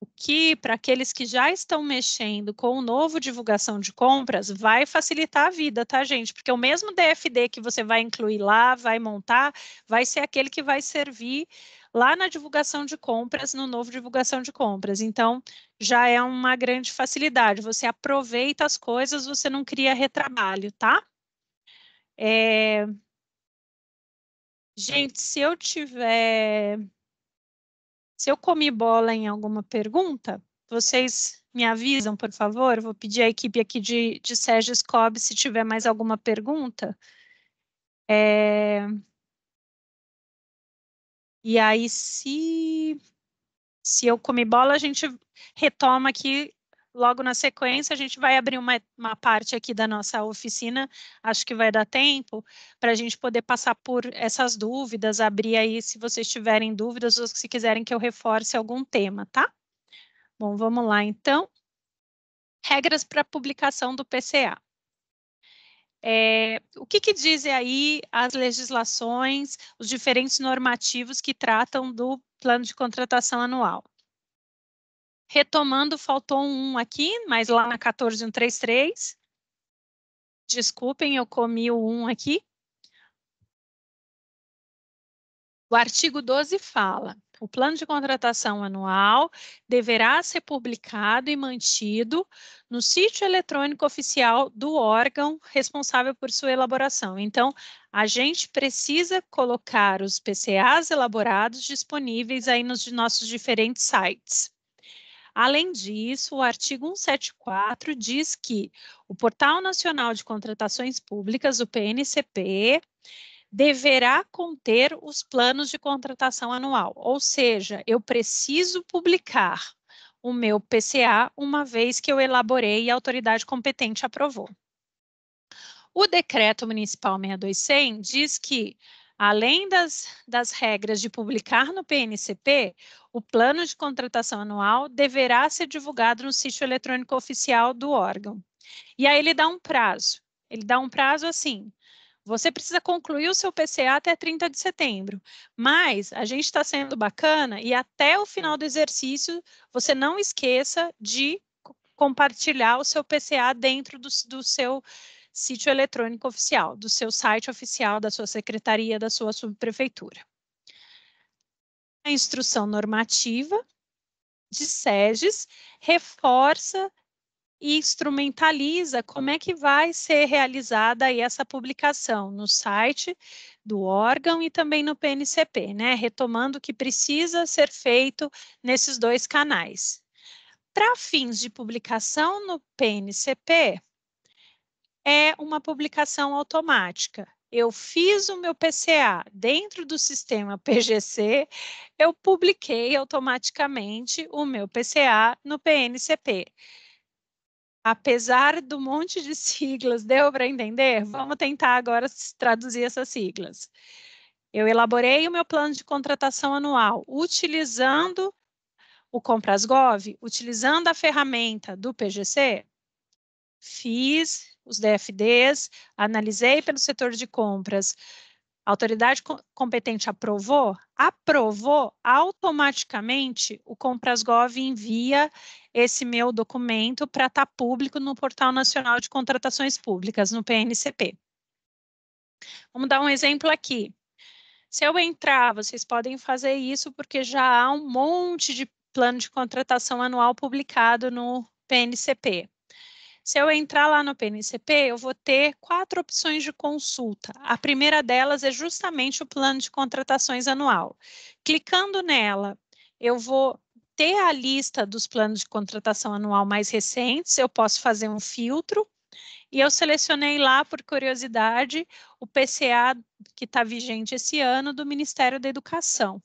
o que, para aqueles que já estão mexendo com o novo divulgação de compras, vai facilitar a vida, tá, gente? Porque o mesmo DFD que você vai incluir lá, vai montar, vai ser aquele que vai servir lá na divulgação de compras, no novo divulgação de compras. Então, já é uma grande facilidade. Você aproveita as coisas, você não cria retrabalho, tá? É... Gente, se eu tiver se eu comi bola em alguma pergunta, vocês me avisam, por favor. Vou pedir à equipe aqui de, de Sérgio Scob se tiver mais alguma pergunta. É... E aí, se, se eu comi bola, a gente retoma aqui logo na sequência, a gente vai abrir uma, uma parte aqui da nossa oficina, acho que vai dar tempo, para a gente poder passar por essas dúvidas, abrir aí se vocês tiverem dúvidas ou se quiserem que eu reforce algum tema, tá? Bom, vamos lá então. Regras para publicação do PCA. É, o que, que dizem aí as legislações, os diferentes normativos que tratam do plano de contratação anual? Retomando, faltou um aqui, mas lá na 14133. Desculpem, eu comi o um aqui. O artigo 12 fala: o plano de contratação anual deverá ser publicado e mantido no sítio eletrônico oficial do órgão responsável por sua elaboração. Então, a gente precisa colocar os PCAs elaborados disponíveis aí nos nossos diferentes sites. Além disso, o artigo 174 diz que o Portal Nacional de Contratações Públicas, o PNCP, deverá conter os planos de contratação anual, ou seja, eu preciso publicar o meu PCA uma vez que eu elaborei e a autoridade competente aprovou. O decreto municipal 62100 diz que Além das, das regras de publicar no PNCP, o plano de contratação anual deverá ser divulgado no sítio eletrônico oficial do órgão. E aí ele dá um prazo. Ele dá um prazo assim, você precisa concluir o seu PCA até 30 de setembro. Mas a gente está sendo bacana e até o final do exercício você não esqueça de compartilhar o seu PCA dentro do, do seu sítio eletrônico oficial, do seu site oficial, da sua secretaria, da sua subprefeitura. A instrução normativa de SEGES reforça e instrumentaliza como é que vai ser realizada aí essa publicação no site do órgão e também no PNCP, né? Retomando o que precisa ser feito nesses dois canais. Para fins de publicação no PNCP, é uma publicação automática. Eu fiz o meu PCA dentro do sistema PGC, eu publiquei automaticamente o meu PCA no PNCP. Apesar do monte de siglas, deu para entender? Vamos tentar agora traduzir essas siglas. Eu elaborei o meu plano de contratação anual utilizando o Compras.gov, utilizando a ferramenta do PGC, fiz os DFDs, analisei pelo setor de compras. A autoridade competente aprovou? Aprovou, automaticamente o Comprasgov envia esse meu documento para estar tá público no Portal Nacional de Contratações Públicas, no PNCP. Vamos dar um exemplo aqui. Se eu entrar, vocês podem fazer isso porque já há um monte de plano de contratação anual publicado no PNCP. Se eu entrar lá no PNCP, eu vou ter quatro opções de consulta. A primeira delas é justamente o plano de contratações anual. Clicando nela, eu vou ter a lista dos planos de contratação anual mais recentes, eu posso fazer um filtro. E eu selecionei lá, por curiosidade, o PCA que está vigente esse ano do Ministério da Educação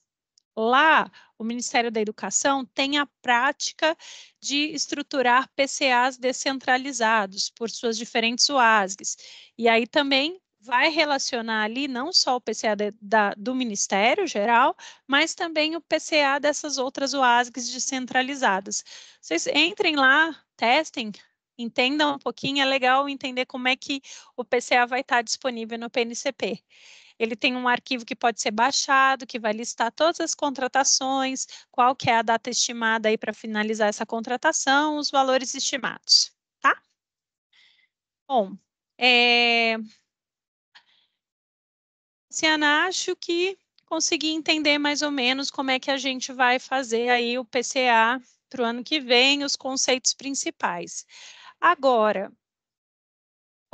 lá o Ministério da Educação tem a prática de estruturar PCAs descentralizados por suas diferentes UASGs. E aí também vai relacionar ali não só o PCA de, da, do Ministério Geral, mas também o PCA dessas outras UASGs descentralizadas. Vocês entrem lá, testem, entendam um pouquinho, é legal entender como é que o PCA vai estar disponível no PNCP. Ele tem um arquivo que pode ser baixado, que vai listar todas as contratações, qual que é a data estimada aí para finalizar essa contratação, os valores estimados, tá? Bom, é... Luciana, acho que consegui entender mais ou menos como é que a gente vai fazer aí o PCA para o ano que vem, os conceitos principais. Agora,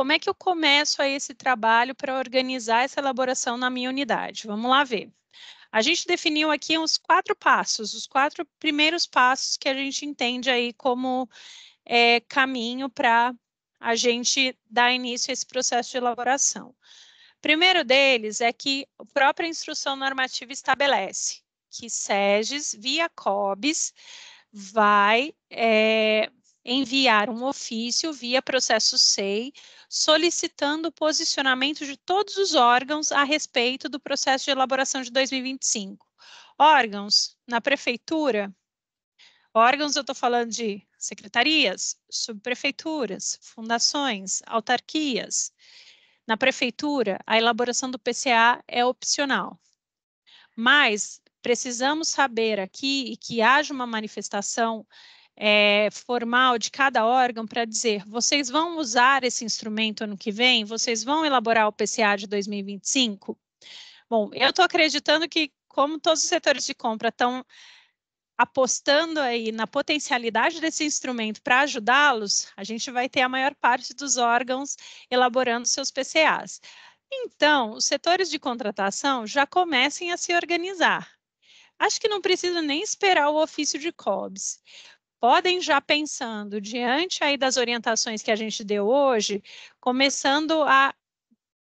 como é que eu começo a esse trabalho para organizar essa elaboração na minha unidade? Vamos lá ver. A gente definiu aqui os quatro passos, os quatro primeiros passos que a gente entende aí como é, caminho para a gente dar início a esse processo de elaboração. Primeiro deles é que a própria instrução normativa estabelece que SEGES, via Cobs vai é, enviar um ofício via processo SEI solicitando o posicionamento de todos os órgãos a respeito do processo de elaboração de 2025. Órgãos na prefeitura, órgãos eu estou falando de secretarias, subprefeituras, fundações, autarquias. Na prefeitura, a elaboração do PCA é opcional. Mas precisamos saber aqui e que haja uma manifestação é, formal de cada órgão para dizer: vocês vão usar esse instrumento ano que vem? Vocês vão elaborar o PCA de 2025? Bom, eu estou acreditando que, como todos os setores de compra estão apostando aí na potencialidade desse instrumento para ajudá-los, a gente vai ter a maior parte dos órgãos elaborando seus PCAs. Então, os setores de contratação já comecem a se organizar. Acho que não precisa nem esperar o ofício de COBS, podem já pensando diante aí das orientações que a gente deu hoje, começando a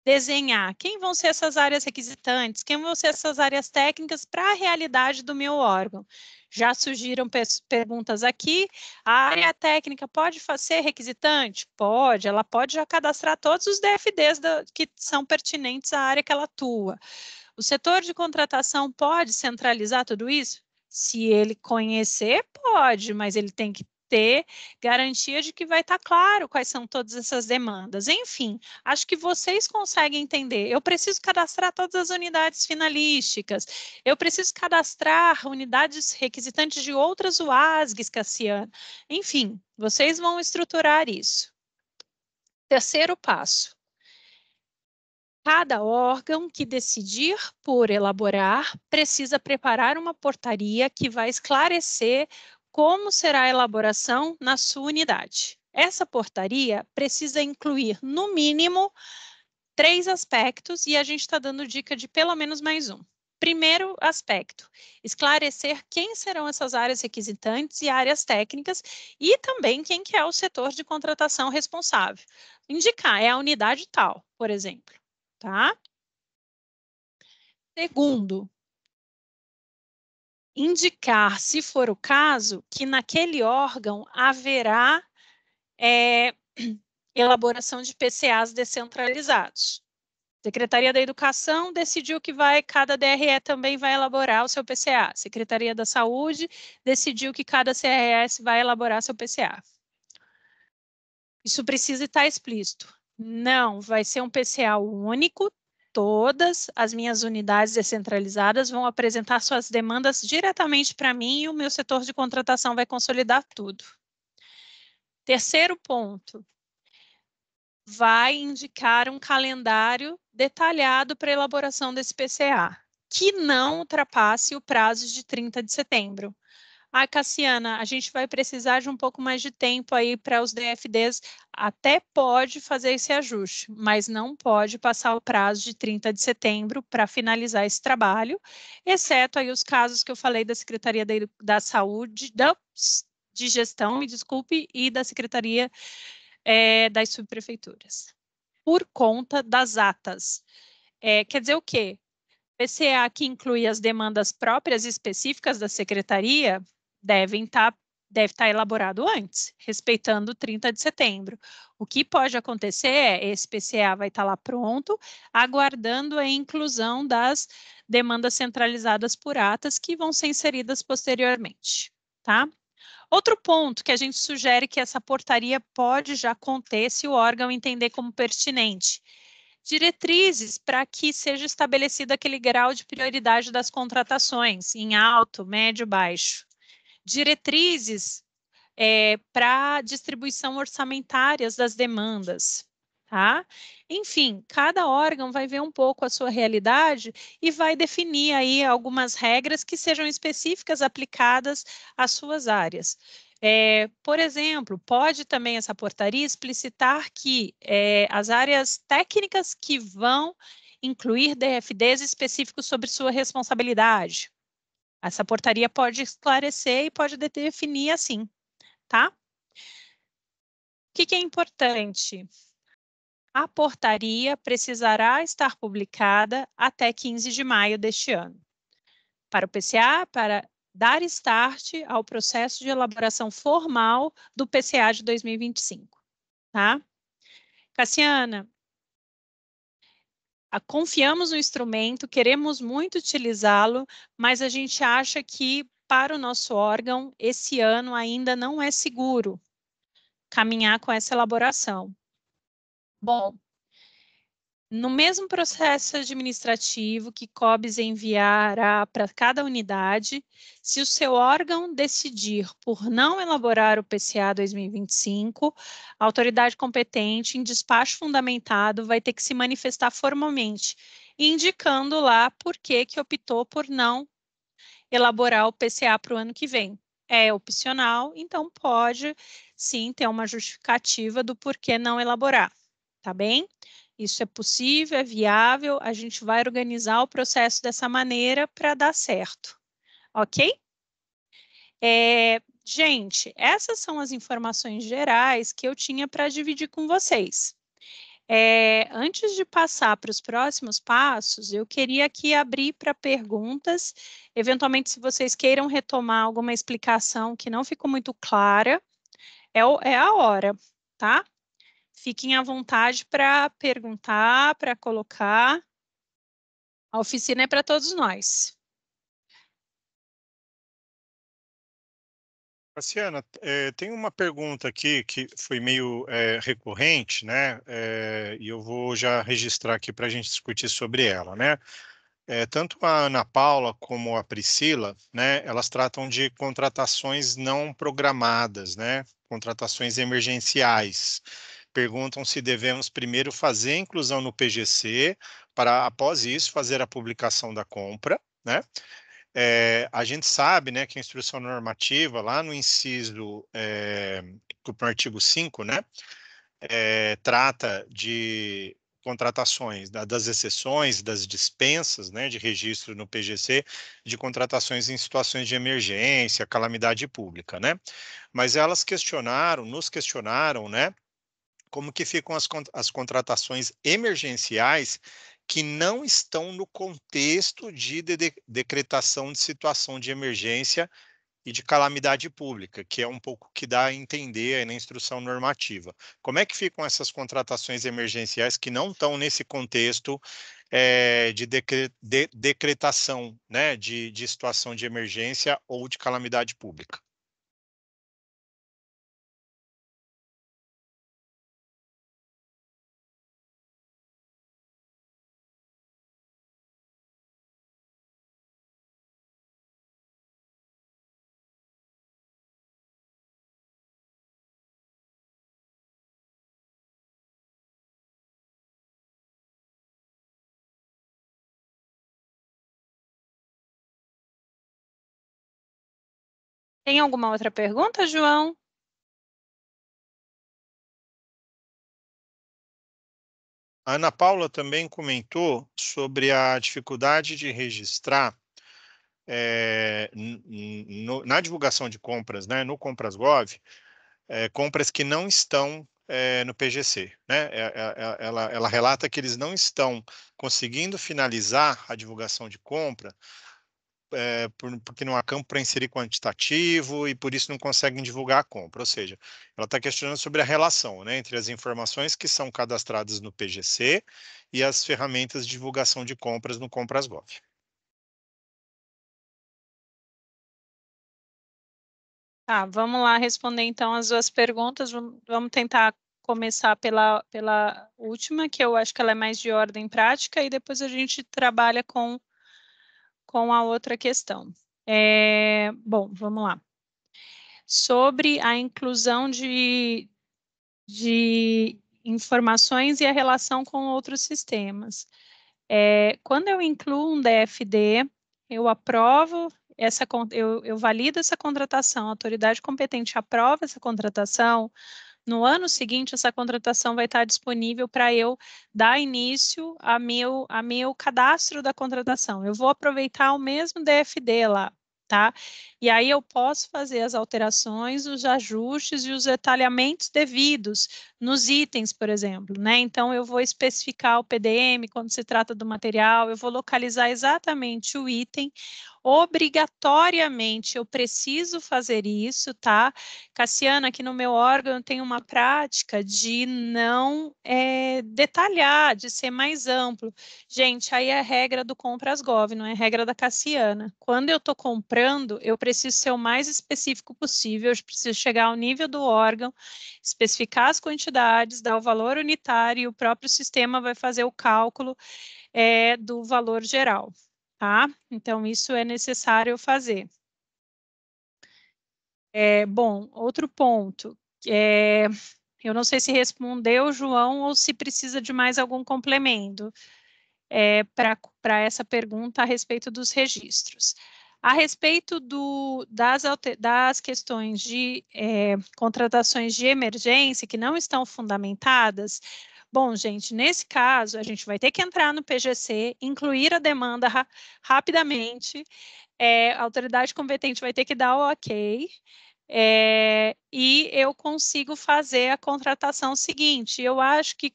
desenhar quem vão ser essas áreas requisitantes, quem vão ser essas áreas técnicas para a realidade do meu órgão. Já surgiram pe perguntas aqui. A área técnica pode ser requisitante? Pode, ela pode já cadastrar todos os DFDs que são pertinentes à área que ela atua. O setor de contratação pode centralizar tudo isso? Se ele conhecer, pode, mas ele tem que ter garantia de que vai estar tá claro quais são todas essas demandas. Enfim, acho que vocês conseguem entender. Eu preciso cadastrar todas as unidades finalísticas, eu preciso cadastrar unidades requisitantes de outras UASGs, Cassiano. Enfim, vocês vão estruturar isso. Terceiro passo. Cada órgão que decidir por elaborar precisa preparar uma portaria que vai esclarecer como será a elaboração na sua unidade. Essa portaria precisa incluir, no mínimo, três aspectos e a gente está dando dica de pelo menos mais um. Primeiro aspecto, esclarecer quem serão essas áreas requisitantes e áreas técnicas e também quem que é o setor de contratação responsável. Indicar, é a unidade tal, por exemplo tá? Segundo, indicar, se for o caso, que naquele órgão haverá é, elaboração de PCAs descentralizados. Secretaria da Educação decidiu que vai, cada DRE também vai elaborar o seu PCA. Secretaria da Saúde decidiu que cada CRS vai elaborar seu PCA. Isso precisa estar explícito. Não, vai ser um PCA único. Todas as minhas unidades descentralizadas vão apresentar suas demandas diretamente para mim e o meu setor de contratação vai consolidar tudo. Terceiro ponto, vai indicar um calendário detalhado para elaboração desse PCA, que não ultrapasse o prazo de 30 de setembro. Ah, Cassiana, a gente vai precisar de um pouco mais de tempo aí para os DFDs. Até pode fazer esse ajuste, mas não pode passar o prazo de 30 de setembro para finalizar esse trabalho, exceto aí os casos que eu falei da Secretaria da Saúde, da, de Gestão, me desculpe, e da Secretaria é, das Subprefeituras, por conta das atas. É, quer dizer o quê? PCA que inclui as demandas próprias específicas da secretaria, devem estar tá, deve estar tá elaborado antes, respeitando 30 de setembro. O que pode acontecer é esse PCA vai estar tá lá pronto, aguardando a inclusão das demandas centralizadas por atas que vão ser inseridas posteriormente, tá? Outro ponto que a gente sugere que essa portaria pode já conter se o órgão entender como pertinente. Diretrizes para que seja estabelecido aquele grau de prioridade das contratações em alto, médio, baixo diretrizes é, para distribuição orçamentárias das demandas. Tá? Enfim, cada órgão vai ver um pouco a sua realidade e vai definir aí algumas regras que sejam específicas aplicadas às suas áreas. É, por exemplo, pode também essa portaria explicitar que é, as áreas técnicas que vão incluir DFDs específicos sobre sua responsabilidade. Essa portaria pode esclarecer e pode definir assim, tá? O que, que é importante? A portaria precisará estar publicada até 15 de maio deste ano. Para o PCA, para dar start ao processo de elaboração formal do PCA de 2025, tá? Cassiana, confiamos no instrumento, queremos muito utilizá-lo, mas a gente acha que para o nosso órgão esse ano ainda não é seguro caminhar com essa elaboração. Bom, no mesmo processo administrativo que COBS enviará para cada unidade, se o seu órgão decidir por não elaborar o PCA 2025, a autoridade competente em despacho fundamentado vai ter que se manifestar formalmente, indicando lá por que, que optou por não elaborar o PCA para o ano que vem. É opcional, então pode sim ter uma justificativa do porquê não elaborar, tá bem? Isso é possível, é viável, a gente vai organizar o processo dessa maneira para dar certo, ok? É, gente, essas são as informações gerais que eu tinha para dividir com vocês. É, antes de passar para os próximos passos, eu queria aqui abrir para perguntas. Eventualmente, se vocês queiram retomar alguma explicação que não ficou muito clara, é, é a hora, tá? Fiquem à vontade para perguntar, para colocar. A oficina é para todos nós. Cassiana, é, tem uma pergunta aqui que foi meio é, recorrente, né? É, e eu vou já registrar aqui para a gente discutir sobre ela, né? É, tanto a Ana Paula como a Priscila, né? Elas tratam de contratações não programadas, né? Contratações emergenciais perguntam se devemos primeiro fazer a inclusão no PGC para, após isso, fazer a publicação da compra, né? É, a gente sabe né, que a instrução normativa, lá no inciso, é, eh, no artigo 5, né, é, trata de contratações, da, das exceções, das dispensas né, de registro no PGC de contratações em situações de emergência, calamidade pública. Né? Mas elas questionaram, nos questionaram, né, como que ficam as, as contratações emergenciais que não estão no contexto de, de decretação de situação de emergência e de calamidade pública, que é um pouco que dá a entender aí na instrução normativa. Como é que ficam essas contratações emergenciais que não estão nesse contexto é, de, decre, de, decretação né, de, de situação de emergência ou de calamidade pública? Tem alguma outra pergunta, João? A Ana Paula também comentou sobre a dificuldade de registrar é, no, na divulgação de compras, né, no Compras.gov, é, compras que não estão é, no PGC. Né? É, é, é, ela, ela relata que eles não estão conseguindo finalizar a divulgação de compra é, por, porque não há campo para inserir quantitativo e por isso não conseguem divulgar a compra. Ou seja, ela está questionando sobre a relação né, entre as informações que são cadastradas no PGC e as ferramentas de divulgação de compras no Compras.gov. Tá, vamos lá responder então as duas perguntas. Vamos tentar começar pela, pela última, que eu acho que ela é mais de ordem prática, e depois a gente trabalha com com a outra questão. É, bom, vamos lá. Sobre a inclusão de, de informações e a relação com outros sistemas. É, quando eu incluo um DFD, eu aprovo essa, eu, eu valido essa contratação, a autoridade competente aprova essa contratação, no ano seguinte, essa contratação vai estar disponível para eu dar início a meu, a meu cadastro da contratação. Eu vou aproveitar o mesmo DFD lá, tá? E aí eu posso fazer as alterações, os ajustes e os detalhamentos devidos nos itens, por exemplo, né? Então eu vou especificar o PDM quando se trata do material, eu vou localizar exatamente o item obrigatoriamente eu preciso fazer isso, tá? Cassiana, aqui no meu órgão eu tenho uma prática de não é, detalhar, de ser mais amplo. Gente, aí é a regra do compras gov, não é regra da Cassiana. Quando eu estou comprando, eu preciso ser o mais específico possível, eu preciso chegar ao nível do órgão, especificar as quantidades, dar o valor unitário e o próprio sistema vai fazer o cálculo é, do valor geral tá? Então, isso é necessário fazer. É, bom, outro ponto. É, eu não sei se respondeu, João, ou se precisa de mais algum complemento é, para essa pergunta a respeito dos registros. A respeito do, das, das, questões de é, contratações de emergência que não estão fundamentadas, Bom, gente, nesse caso, a gente vai ter que entrar no PGC, incluir a demanda ra rapidamente, é, a autoridade competente vai ter que dar o ok, é, e eu consigo fazer a contratação seguinte. Eu acho que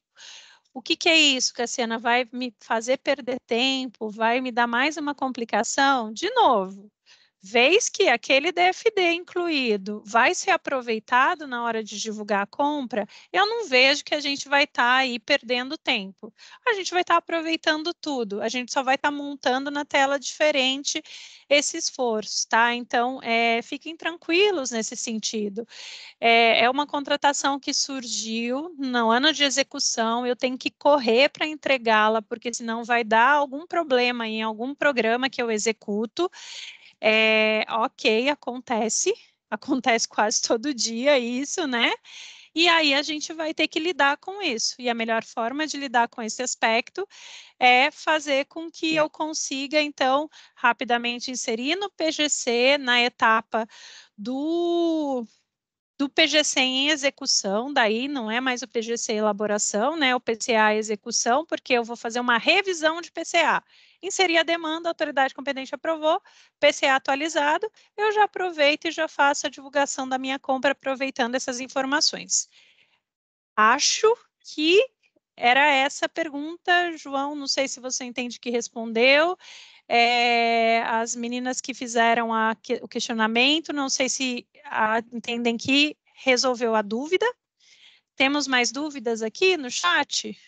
o que, que, é isso, Cassiana? Vai me fazer perder tempo? Vai me dar mais uma complicação? De novo, vez que aquele DFD incluído vai ser aproveitado na hora de divulgar a compra, eu não vejo que a gente vai estar tá aí perdendo tempo. A gente vai estar tá aproveitando tudo, a gente só vai estar tá montando na tela diferente esse esforço, tá? Então, é, fiquem tranquilos nesse sentido. É, é uma contratação que surgiu é no ano de execução, eu tenho que correr para entregá-la, porque senão vai dar algum problema em algum programa que eu executo. É, ok, acontece, acontece quase todo dia isso, né? E aí a gente vai ter que lidar com isso. E a melhor forma de lidar com esse aspecto é fazer com que eu consiga, então, rapidamente inserir no PGC, na etapa do do PGC em execução, daí não é mais o PGC elaboração, né? O PCA execução, porque eu vou fazer uma revisão de PCA inserir a demanda, a autoridade competente aprovou, PCA atualizado, eu já aproveito e já faço a divulgação da minha compra aproveitando essas informações. Acho que era essa a pergunta, João. Não sei se você entende que respondeu. É, as meninas que fizeram a, o questionamento, não sei se a, entendem que resolveu a dúvida. Temos mais dúvidas aqui no chat?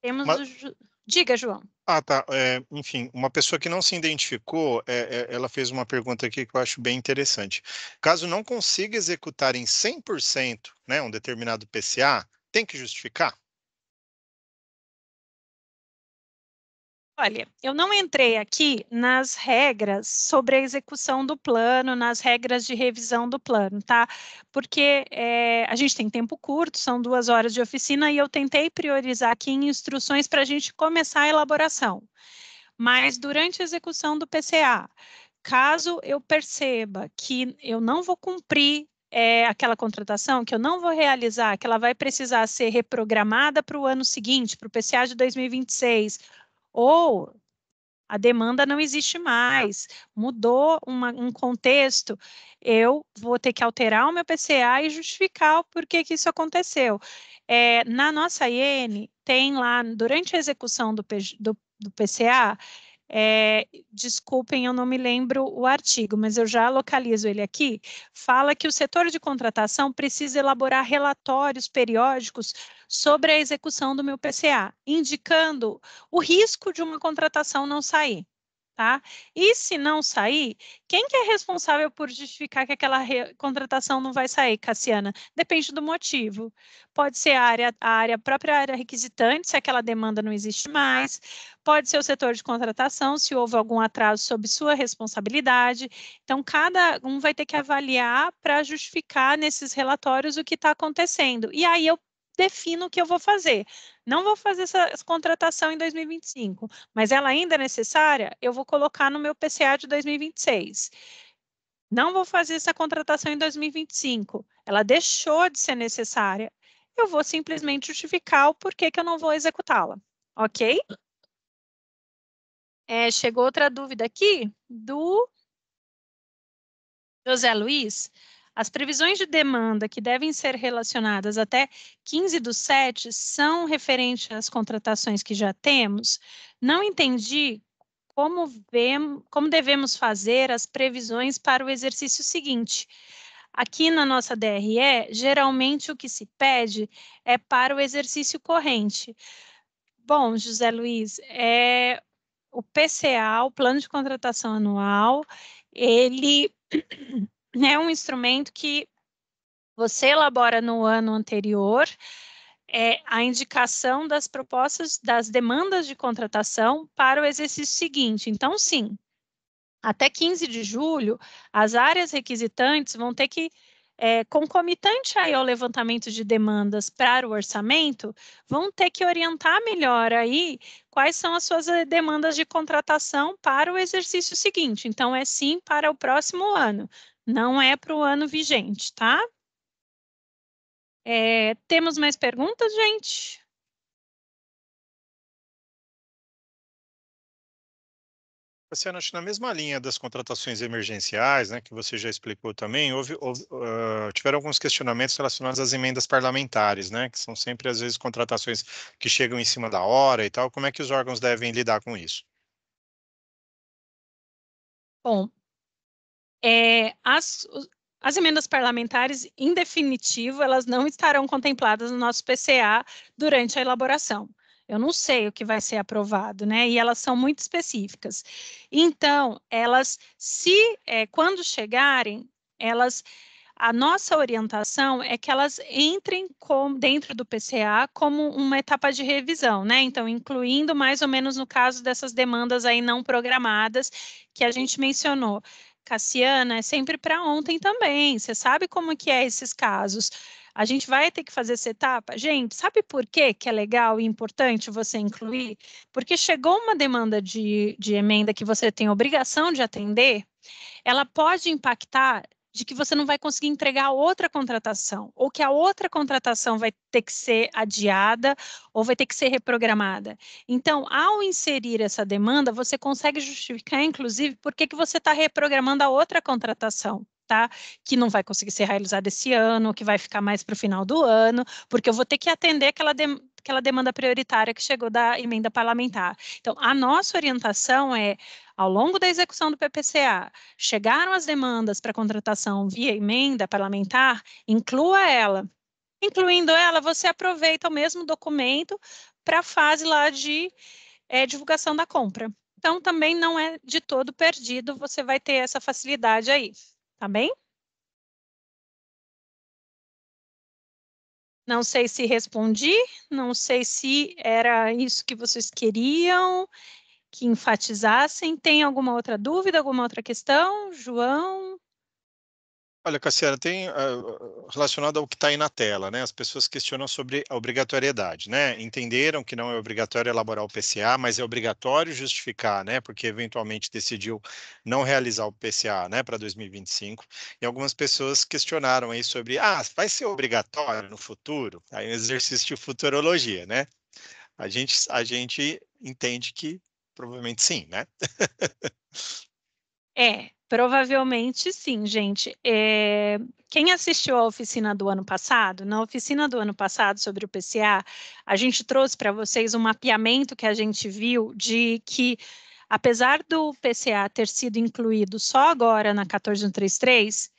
Temos Mas... o... Diga, João. Ah, tá. É, enfim, uma pessoa que não se identificou, é, é, ela fez uma pergunta aqui que eu acho bem interessante. Caso não consiga executar em 100% né, um determinado PCA, tem que justificar? Olha, eu não entrei aqui nas regras sobre a execução do plano, nas regras de revisão do plano, tá? Porque é, a gente tem tempo curto, são duas horas de oficina, e eu tentei priorizar aqui em instruções para a gente começar a elaboração. Mas durante a execução do PCA, caso eu perceba que eu não vou cumprir é aquela contratação que eu não vou realizar, que ela vai precisar ser reprogramada para o ano seguinte, para o PCA de 2026, ou a demanda não existe é. mais, mudou uma, um contexto, eu vou ter que alterar o meu PCA e justificar o porquê que isso aconteceu. É, na nossa IN, tem lá, durante a execução do, do, do PCA, é, desculpem, eu não me lembro o artigo, mas eu já localizo ele aqui, fala que o setor de contratação precisa elaborar relatórios periódicos sobre a execução do meu PCA, indicando o risco de uma contratação não sair. Tá? E se não sair, quem que é responsável por justificar que aquela contratação não vai sair, Cassiana? Depende do motivo. Pode ser a área, a área a própria área requisitante, se aquela demanda não existe tá. mais. Pode ser o setor de contratação, se houve algum atraso sob sua responsabilidade. Então, cada um vai ter que tá. avaliar para justificar nesses relatórios o que está acontecendo. E aí eu defino o que eu vou fazer. Não vou fazer essa contratação em 2025, mas ela ainda é necessária, eu vou colocar no meu PCA de 2026. Não vou fazer essa contratação em 2025, ela deixou de ser necessária, eu vou simplesmente justificar o porquê que eu não vou executá-la, ok? É, chegou outra dúvida aqui do José Luiz. As previsões de demanda que devem ser relacionadas até 15 do 7 são referentes às contratações que já temos. Não entendi como, vemos, como devemos fazer as previsões para o exercício seguinte. Aqui na nossa DRE, geralmente o que se pede é para o exercício corrente. Bom, José Luiz, é o PCA, o Plano de Contratação Anual, ele é um instrumento que você elabora no ano anterior é, a indicação das propostas, das demandas de contratação para o exercício seguinte. Então, sim, até 15 de julho, as áreas requisitantes vão ter que é, concomitante aí ao levantamento de demandas para o orçamento, vão ter que orientar melhor aí quais são as suas eh, demandas de contratação para o exercício seguinte. Então, é sim para o próximo ano. Não é para o ano vigente, tá? É, temos mais perguntas, gente? Luciano, acho que na mesma linha das contratações emergenciais, né, que você já explicou também, houve, houve, uh, tiveram alguns questionamentos relacionados às emendas parlamentares, né, que são sempre, às vezes, contratações que chegam em cima da hora e tal. Como é que os órgãos devem lidar com isso? Bom, é, as, as emendas parlamentares, em definitivo, elas não estarão contempladas no nosso PCA durante a elaboração. Eu não sei o que vai ser aprovado, né? E elas são muito específicas. Então, elas, se é, quando chegarem, elas a nossa orientação é que elas entrem com, dentro do PCA como uma etapa de revisão, né? Então, incluindo mais ou menos no caso dessas demandas aí não programadas que a gente mencionou, Cassiana, é sempre para ontem também. Você sabe como que é esses casos. A gente vai ter que fazer essa etapa. Gente, sabe por que que é legal e importante você incluir? Porque chegou uma demanda de, de emenda que você tem obrigação de atender, ela pode impactar de que você não vai conseguir entregar outra contratação, ou que a outra contratação vai ter que ser adiada ou vai ter que ser reprogramada. Então, ao inserir essa demanda, você consegue justificar, inclusive, por que, que você está reprogramando a outra contratação. Tá? Que não vai conseguir ser realizada esse ano, que vai ficar mais para o final do ano, porque eu vou ter que atender aquela, de aquela demanda prioritária que chegou da emenda parlamentar. Então, a nossa orientação é ao longo da execução do PPCA, chegaram as demandas para contratação via emenda parlamentar, inclua ela. Incluindo ela, você aproveita o mesmo documento para a fase lá de é, divulgação da compra. Então, também não é de todo perdido, você vai ter essa facilidade aí, tá bem? Não sei se respondi, não sei se era isso que vocês queriam que enfatizassem. Tem alguma outra dúvida, alguma outra questão? João, Olha, Cassiano, tem uh, relacionado ao que está aí na tela, né? As pessoas questionam sobre a obrigatoriedade, né? Entenderam que não é obrigatório elaborar o PCA, mas é obrigatório justificar, né? Porque eventualmente decidiu não realizar o PCA, né? Para 2025. E algumas pessoas questionaram aí sobre, ah, vai ser obrigatório no futuro? Aí é um exercício de futurologia, né? A gente, a gente entende que provavelmente sim, né? É, provavelmente sim, gente. É, quem assistiu à oficina do ano passado, na oficina do ano passado sobre o PCA, a gente trouxe para vocês um mapeamento que a gente viu de que, apesar do PCA ter sido incluído só agora na 14.33,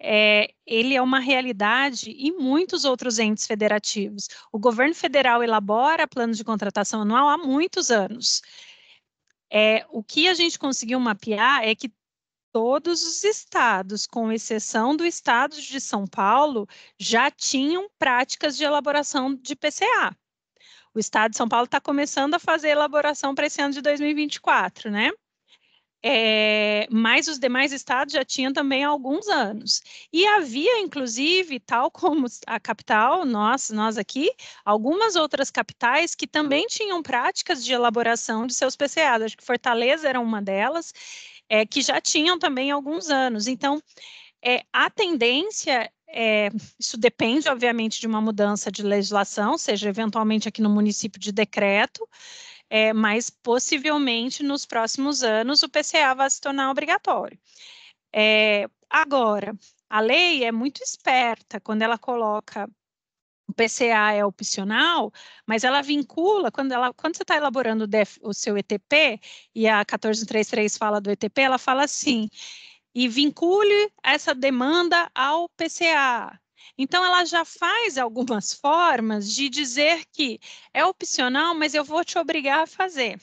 é, eh, ele é uma realidade em muitos outros entes federativos. O governo federal elabora planos de contratação anual há muitos anos. É, o que a gente conseguiu mapear é que todos os estados, com exceção do estado de São Paulo, já tinham práticas de elaboração de PCA. O estado de São Paulo está começando a fazer elaboração para esse ano de 2024, né? É, mas os demais estados já tinham também alguns anos. E havia, inclusive, tal como a capital, nós, nós aqui, algumas outras capitais que também tinham práticas de elaboração de seus PCAs. Acho que Fortaleza era uma delas é, que já tinham também alguns anos. Então, é, a tendência é, isso depende, obviamente, de uma mudança de legislação, seja eventualmente aqui no município de decreto, é, mas possivelmente nos próximos anos o PCA vai se tornar obrigatório. É, agora, a lei é muito esperta quando ela coloca o PCA é opcional, mas ela vincula, quando, ela, quando você está elaborando o, DEF, o, seu ETP, e a 1433 fala do ETP, ela fala assim, e vincule essa demanda ao PCA. Então, ela já faz algumas formas de dizer que é opcional, mas eu vou te obrigar a fazer.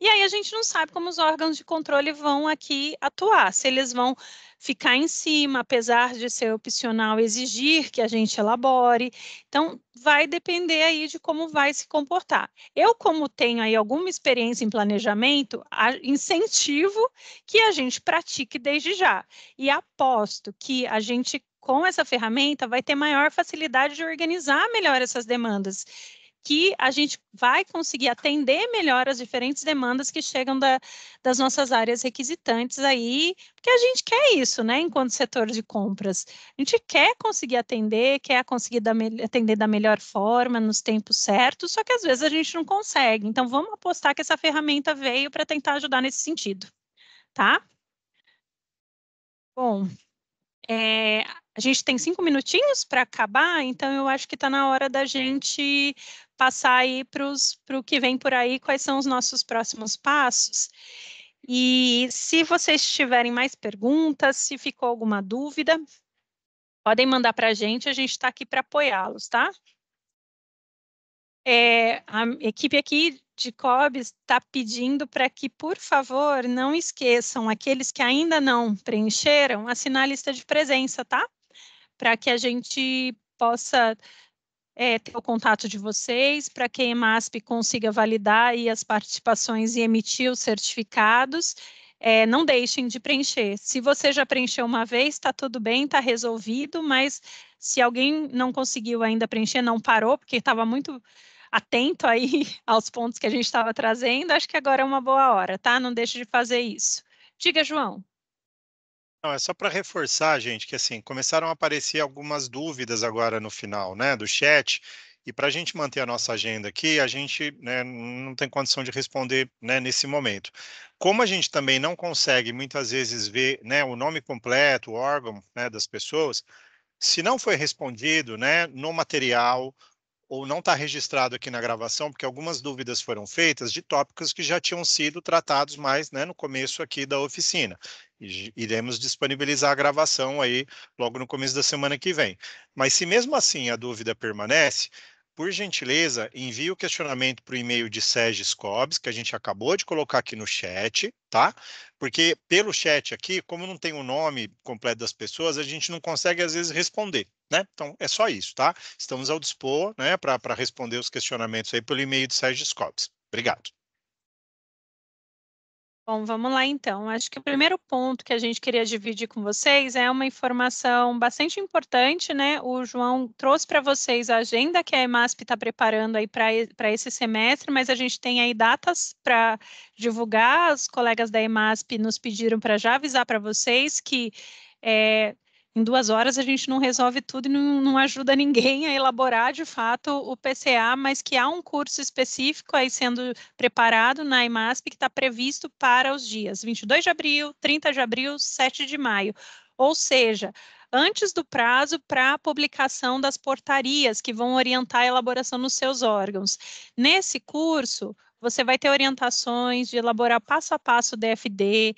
E aí a gente não sabe como os órgãos de controle vão aqui atuar, se eles vão ficar em cima, apesar de ser opcional exigir que a gente elabore. Então, vai depender aí de como vai se comportar. Eu, como tenho aí alguma experiência em planejamento, incentivo que a gente pratique desde já. E aposto que a gente com essa ferramenta vai ter maior facilidade de organizar melhor essas demandas que a gente vai conseguir atender melhor as diferentes demandas que chegam da, das nossas áreas requisitantes aí, porque a gente quer isso, né, enquanto setor de compras. A gente quer conseguir atender, quer conseguir da, atender da melhor forma, nos tempos certos, só que às vezes a gente não consegue. Então, vamos apostar que essa ferramenta veio para tentar ajudar nesse sentido, tá? Bom, é, a gente tem cinco minutinhos para acabar, então eu acho que está na hora da gente passar aí para o pro que vem por aí, quais são os nossos próximos passos. E se vocês tiverem mais perguntas, se ficou alguma dúvida, podem mandar para a gente, a gente está aqui para apoiá-los, tá? é, a equipe aqui de COBS está pedindo para que, por favor, não esqueçam aqueles que ainda não preencheram, assinar a lista de presença, tá? Para que a gente possa é, ter o contato de vocês, para que a EMASP consiga validar aí as participações e emitir os certificados. É, não deixem de preencher. Se você já preencheu uma vez, está tudo bem, está resolvido, mas se alguém não conseguiu ainda preencher, não parou, porque estava muito atento aí aos pontos que a gente estava trazendo, acho que agora é uma boa hora, tá? Não deixe de fazer isso. Diga, João. Não, é só para reforçar, gente, que assim, começaram a aparecer algumas dúvidas agora no final, né, do chat, e para a gente manter a nossa agenda aqui, a gente né, não tem condição de responder né, nesse momento. Como a gente também não consegue muitas vezes ver né, o nome completo, o órgão né, das pessoas, se não foi respondido né, no material ou não está registrado aqui na gravação, porque algumas dúvidas foram feitas de tópicos que já tinham sido tratados mais né, no começo aqui da oficina. E iremos disponibilizar a gravação aí logo no começo da semana que vem. Mas se mesmo assim a dúvida permanece, por gentileza, envie o questionamento para o e-mail de Sérgio Scobes que a gente acabou de colocar aqui no chat, tá? Porque pelo chat aqui, como não tem o nome completo das pessoas, a gente não consegue às vezes responder. Né? Então, é só isso, tá? Estamos ao dispor né, para responder os questionamentos aí pelo e-mail de Sérgio Scopes. Obrigado. Bom, vamos lá então. Acho que o primeiro ponto que a gente queria dividir com vocês é uma informação bastante importante, né? O João trouxe para vocês a agenda que a EMASP está preparando aí para esse semestre, mas a gente tem aí datas para divulgar. Os colegas da EMASP nos pediram para já avisar para vocês que é, em duas horas a gente não resolve tudo e não, não, ajuda ninguém a elaborar de fato o PCA, mas que há um curso específico aí sendo preparado na IMASP que está previsto para os dias 22 de abril, 30 de abril, 7 de maio. Ou seja, antes do prazo para a publicação das portarias que vão orientar a elaboração nos seus órgãos. Nesse curso, você vai ter orientações de elaborar passo a passo o DFD,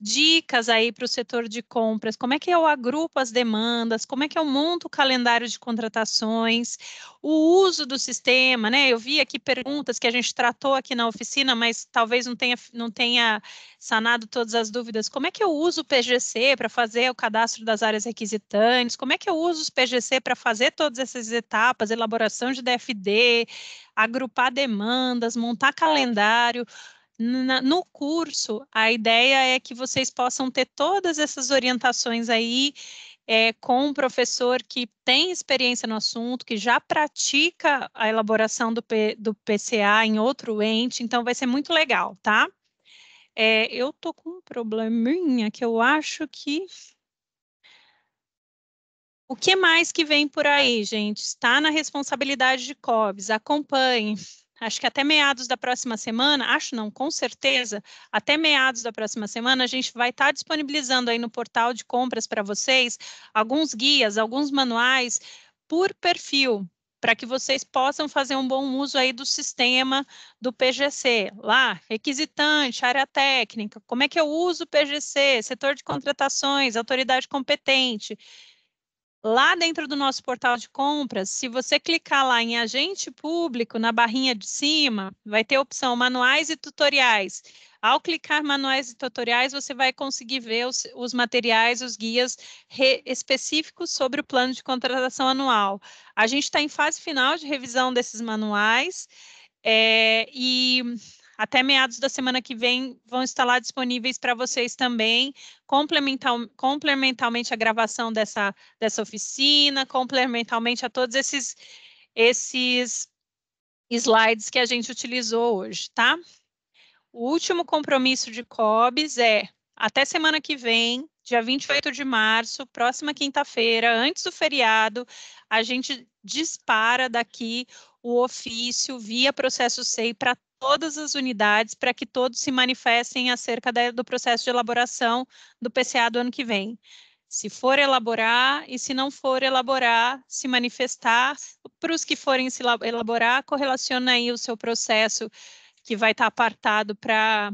dicas aí para o setor de compras, como é que eu agrupo as demandas, como é que eu monto o calendário de contratações, o uso do sistema, né? Eu vi aqui perguntas que a gente tratou aqui na oficina, mas talvez não tenha, não tenha sanado todas as dúvidas. Como é que eu uso o PGC para fazer o cadastro das áreas requisitantes? Como é que eu uso os PGC para fazer todas essas etapas, elaboração de DFD, agrupar demandas, montar calendário? Na, no curso, a ideia é que vocês possam ter todas essas orientações aí é, com um professor que tem experiência no assunto, que já pratica a elaboração do, P, do PCA em outro ente, então vai ser muito legal, tá? É, eu tô com um probleminha que eu acho que o que mais que vem por aí, gente? Está na responsabilidade de COBS. Acompanhe acho que até meados da próxima semana, acho não, com certeza, até meados da próxima semana, a gente vai estar tá disponibilizando aí no portal de compras para vocês alguns guias, alguns manuais por perfil, para que vocês possam fazer um bom uso aí do sistema do PGC. Lá, requisitante, área técnica, como é que eu uso o PGC, setor de contratações, autoridade competente. Lá dentro do nosso portal de compras, se você clicar lá em agente público, na barrinha de cima, vai ter a opção manuais e tutoriais. Ao clicar manuais e tutoriais, você vai conseguir ver os, os materiais, os guias específicos sobre o plano de contratação anual. A gente está em fase final de revisão desses manuais. É, e até meados da semana que vem vão estar lá disponíveis para vocês também, complementar, complementarmente a gravação dessa, dessa oficina, complementarmente a todos esses, esses slides que a gente utilizou hoje, tá? O último compromisso de COBS é até semana que vem, dia 28 de março, próxima quinta-feira, antes do feriado, a gente dispara daqui o ofício via processo SEI para todas as unidades para que todos se manifestem acerca da, do processo de elaboração do PCA do ano que vem. Se for elaborar e se não for elaborar, se manifestar, para os que forem se elaborar, correlaciona aí o seu processo que vai estar tá apartado para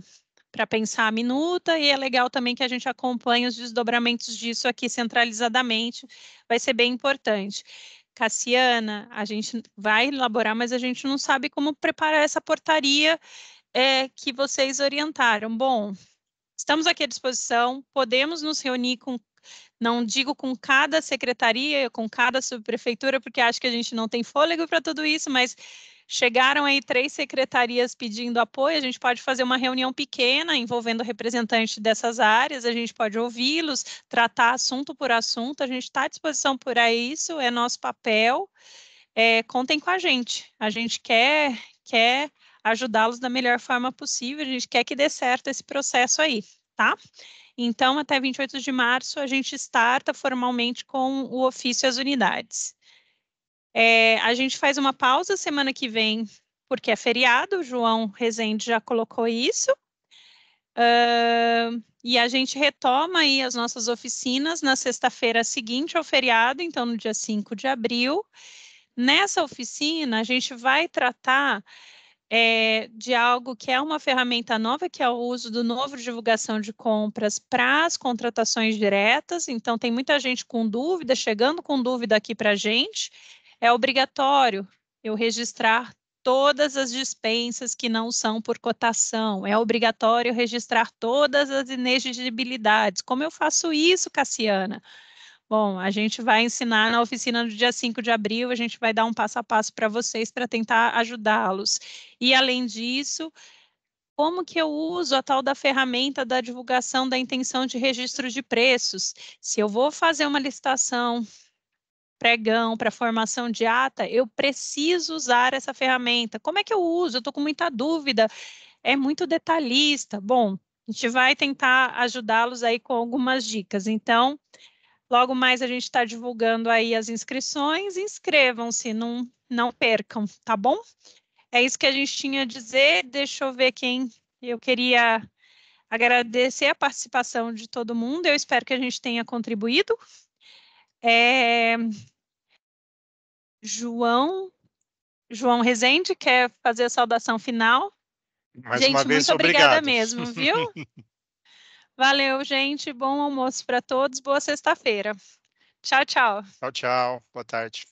para pensar a minuta, e é legal também que a gente acompanhe os desdobramentos disso aqui centralizadamente, vai ser bem importante. Cassiana, a gente vai elaborar, mas a gente não sabe como preparar essa portaria é, que vocês orientaram. Bom, estamos aqui à disposição, podemos nos reunir com não digo com cada secretaria, com cada subprefeitura, porque acho que a gente não tem fôlego para tudo isso, mas Chegaram aí três secretarias pedindo apoio. A gente pode fazer uma reunião pequena envolvendo representantes dessas áreas, a gente pode ouvi-los, tratar assunto por assunto. A gente está à disposição por aí, isso é nosso papel. É, contem com a gente. A gente quer, quer ajudá-los da melhor forma possível. A gente quer que dê certo esse processo aí, tá? Então, até 28 de março, a gente starta formalmente com o ofício às unidades. É, a gente faz uma pausa semana que vem, porque é feriado, o João Rezende já colocou isso. Uh, e a gente retoma aí as nossas oficinas na sexta-feira seguinte ao feriado, então no dia 5 de abril. Nessa oficina, a gente vai tratar é, de algo que é uma ferramenta nova, que é o uso do novo divulgação de compras para as contratações diretas. Então, tem muita gente com dúvida, chegando com dúvida aqui para a gente. É obrigatório eu registrar todas as dispensas que não são por cotação. É obrigatório registrar todas as inexigibilidades. Como eu faço isso, Cassiana? Bom, a gente vai ensinar na oficina do dia 5 de abril, a gente vai dar um passo a passo para vocês para tentar ajudá-los. E além disso, como que eu uso a tal da ferramenta da divulgação da intenção de registro de preços? Se eu vou fazer uma licitação pregão, para formação de ata, eu preciso usar essa ferramenta. Como é que eu uso? Eu estou com muita dúvida. É muito detalhista. Bom, a gente vai tentar ajudá-los aí com algumas dicas. Então, logo mais a gente está divulgando aí as inscrições. Inscrevam-se, não, não percam, tá bom? É isso que a gente tinha a dizer. Deixa eu ver quem eu queria agradecer a participação de todo mundo. Eu espero que a gente tenha contribuído é... João João Rezende quer fazer a saudação final. Mais gente, uma vez, muito obrigado. obrigada mesmo, viu? Valeu, gente. Bom almoço para todos. Boa sexta-feira. Tchau, tchau. Tchau, tchau. Boa tarde.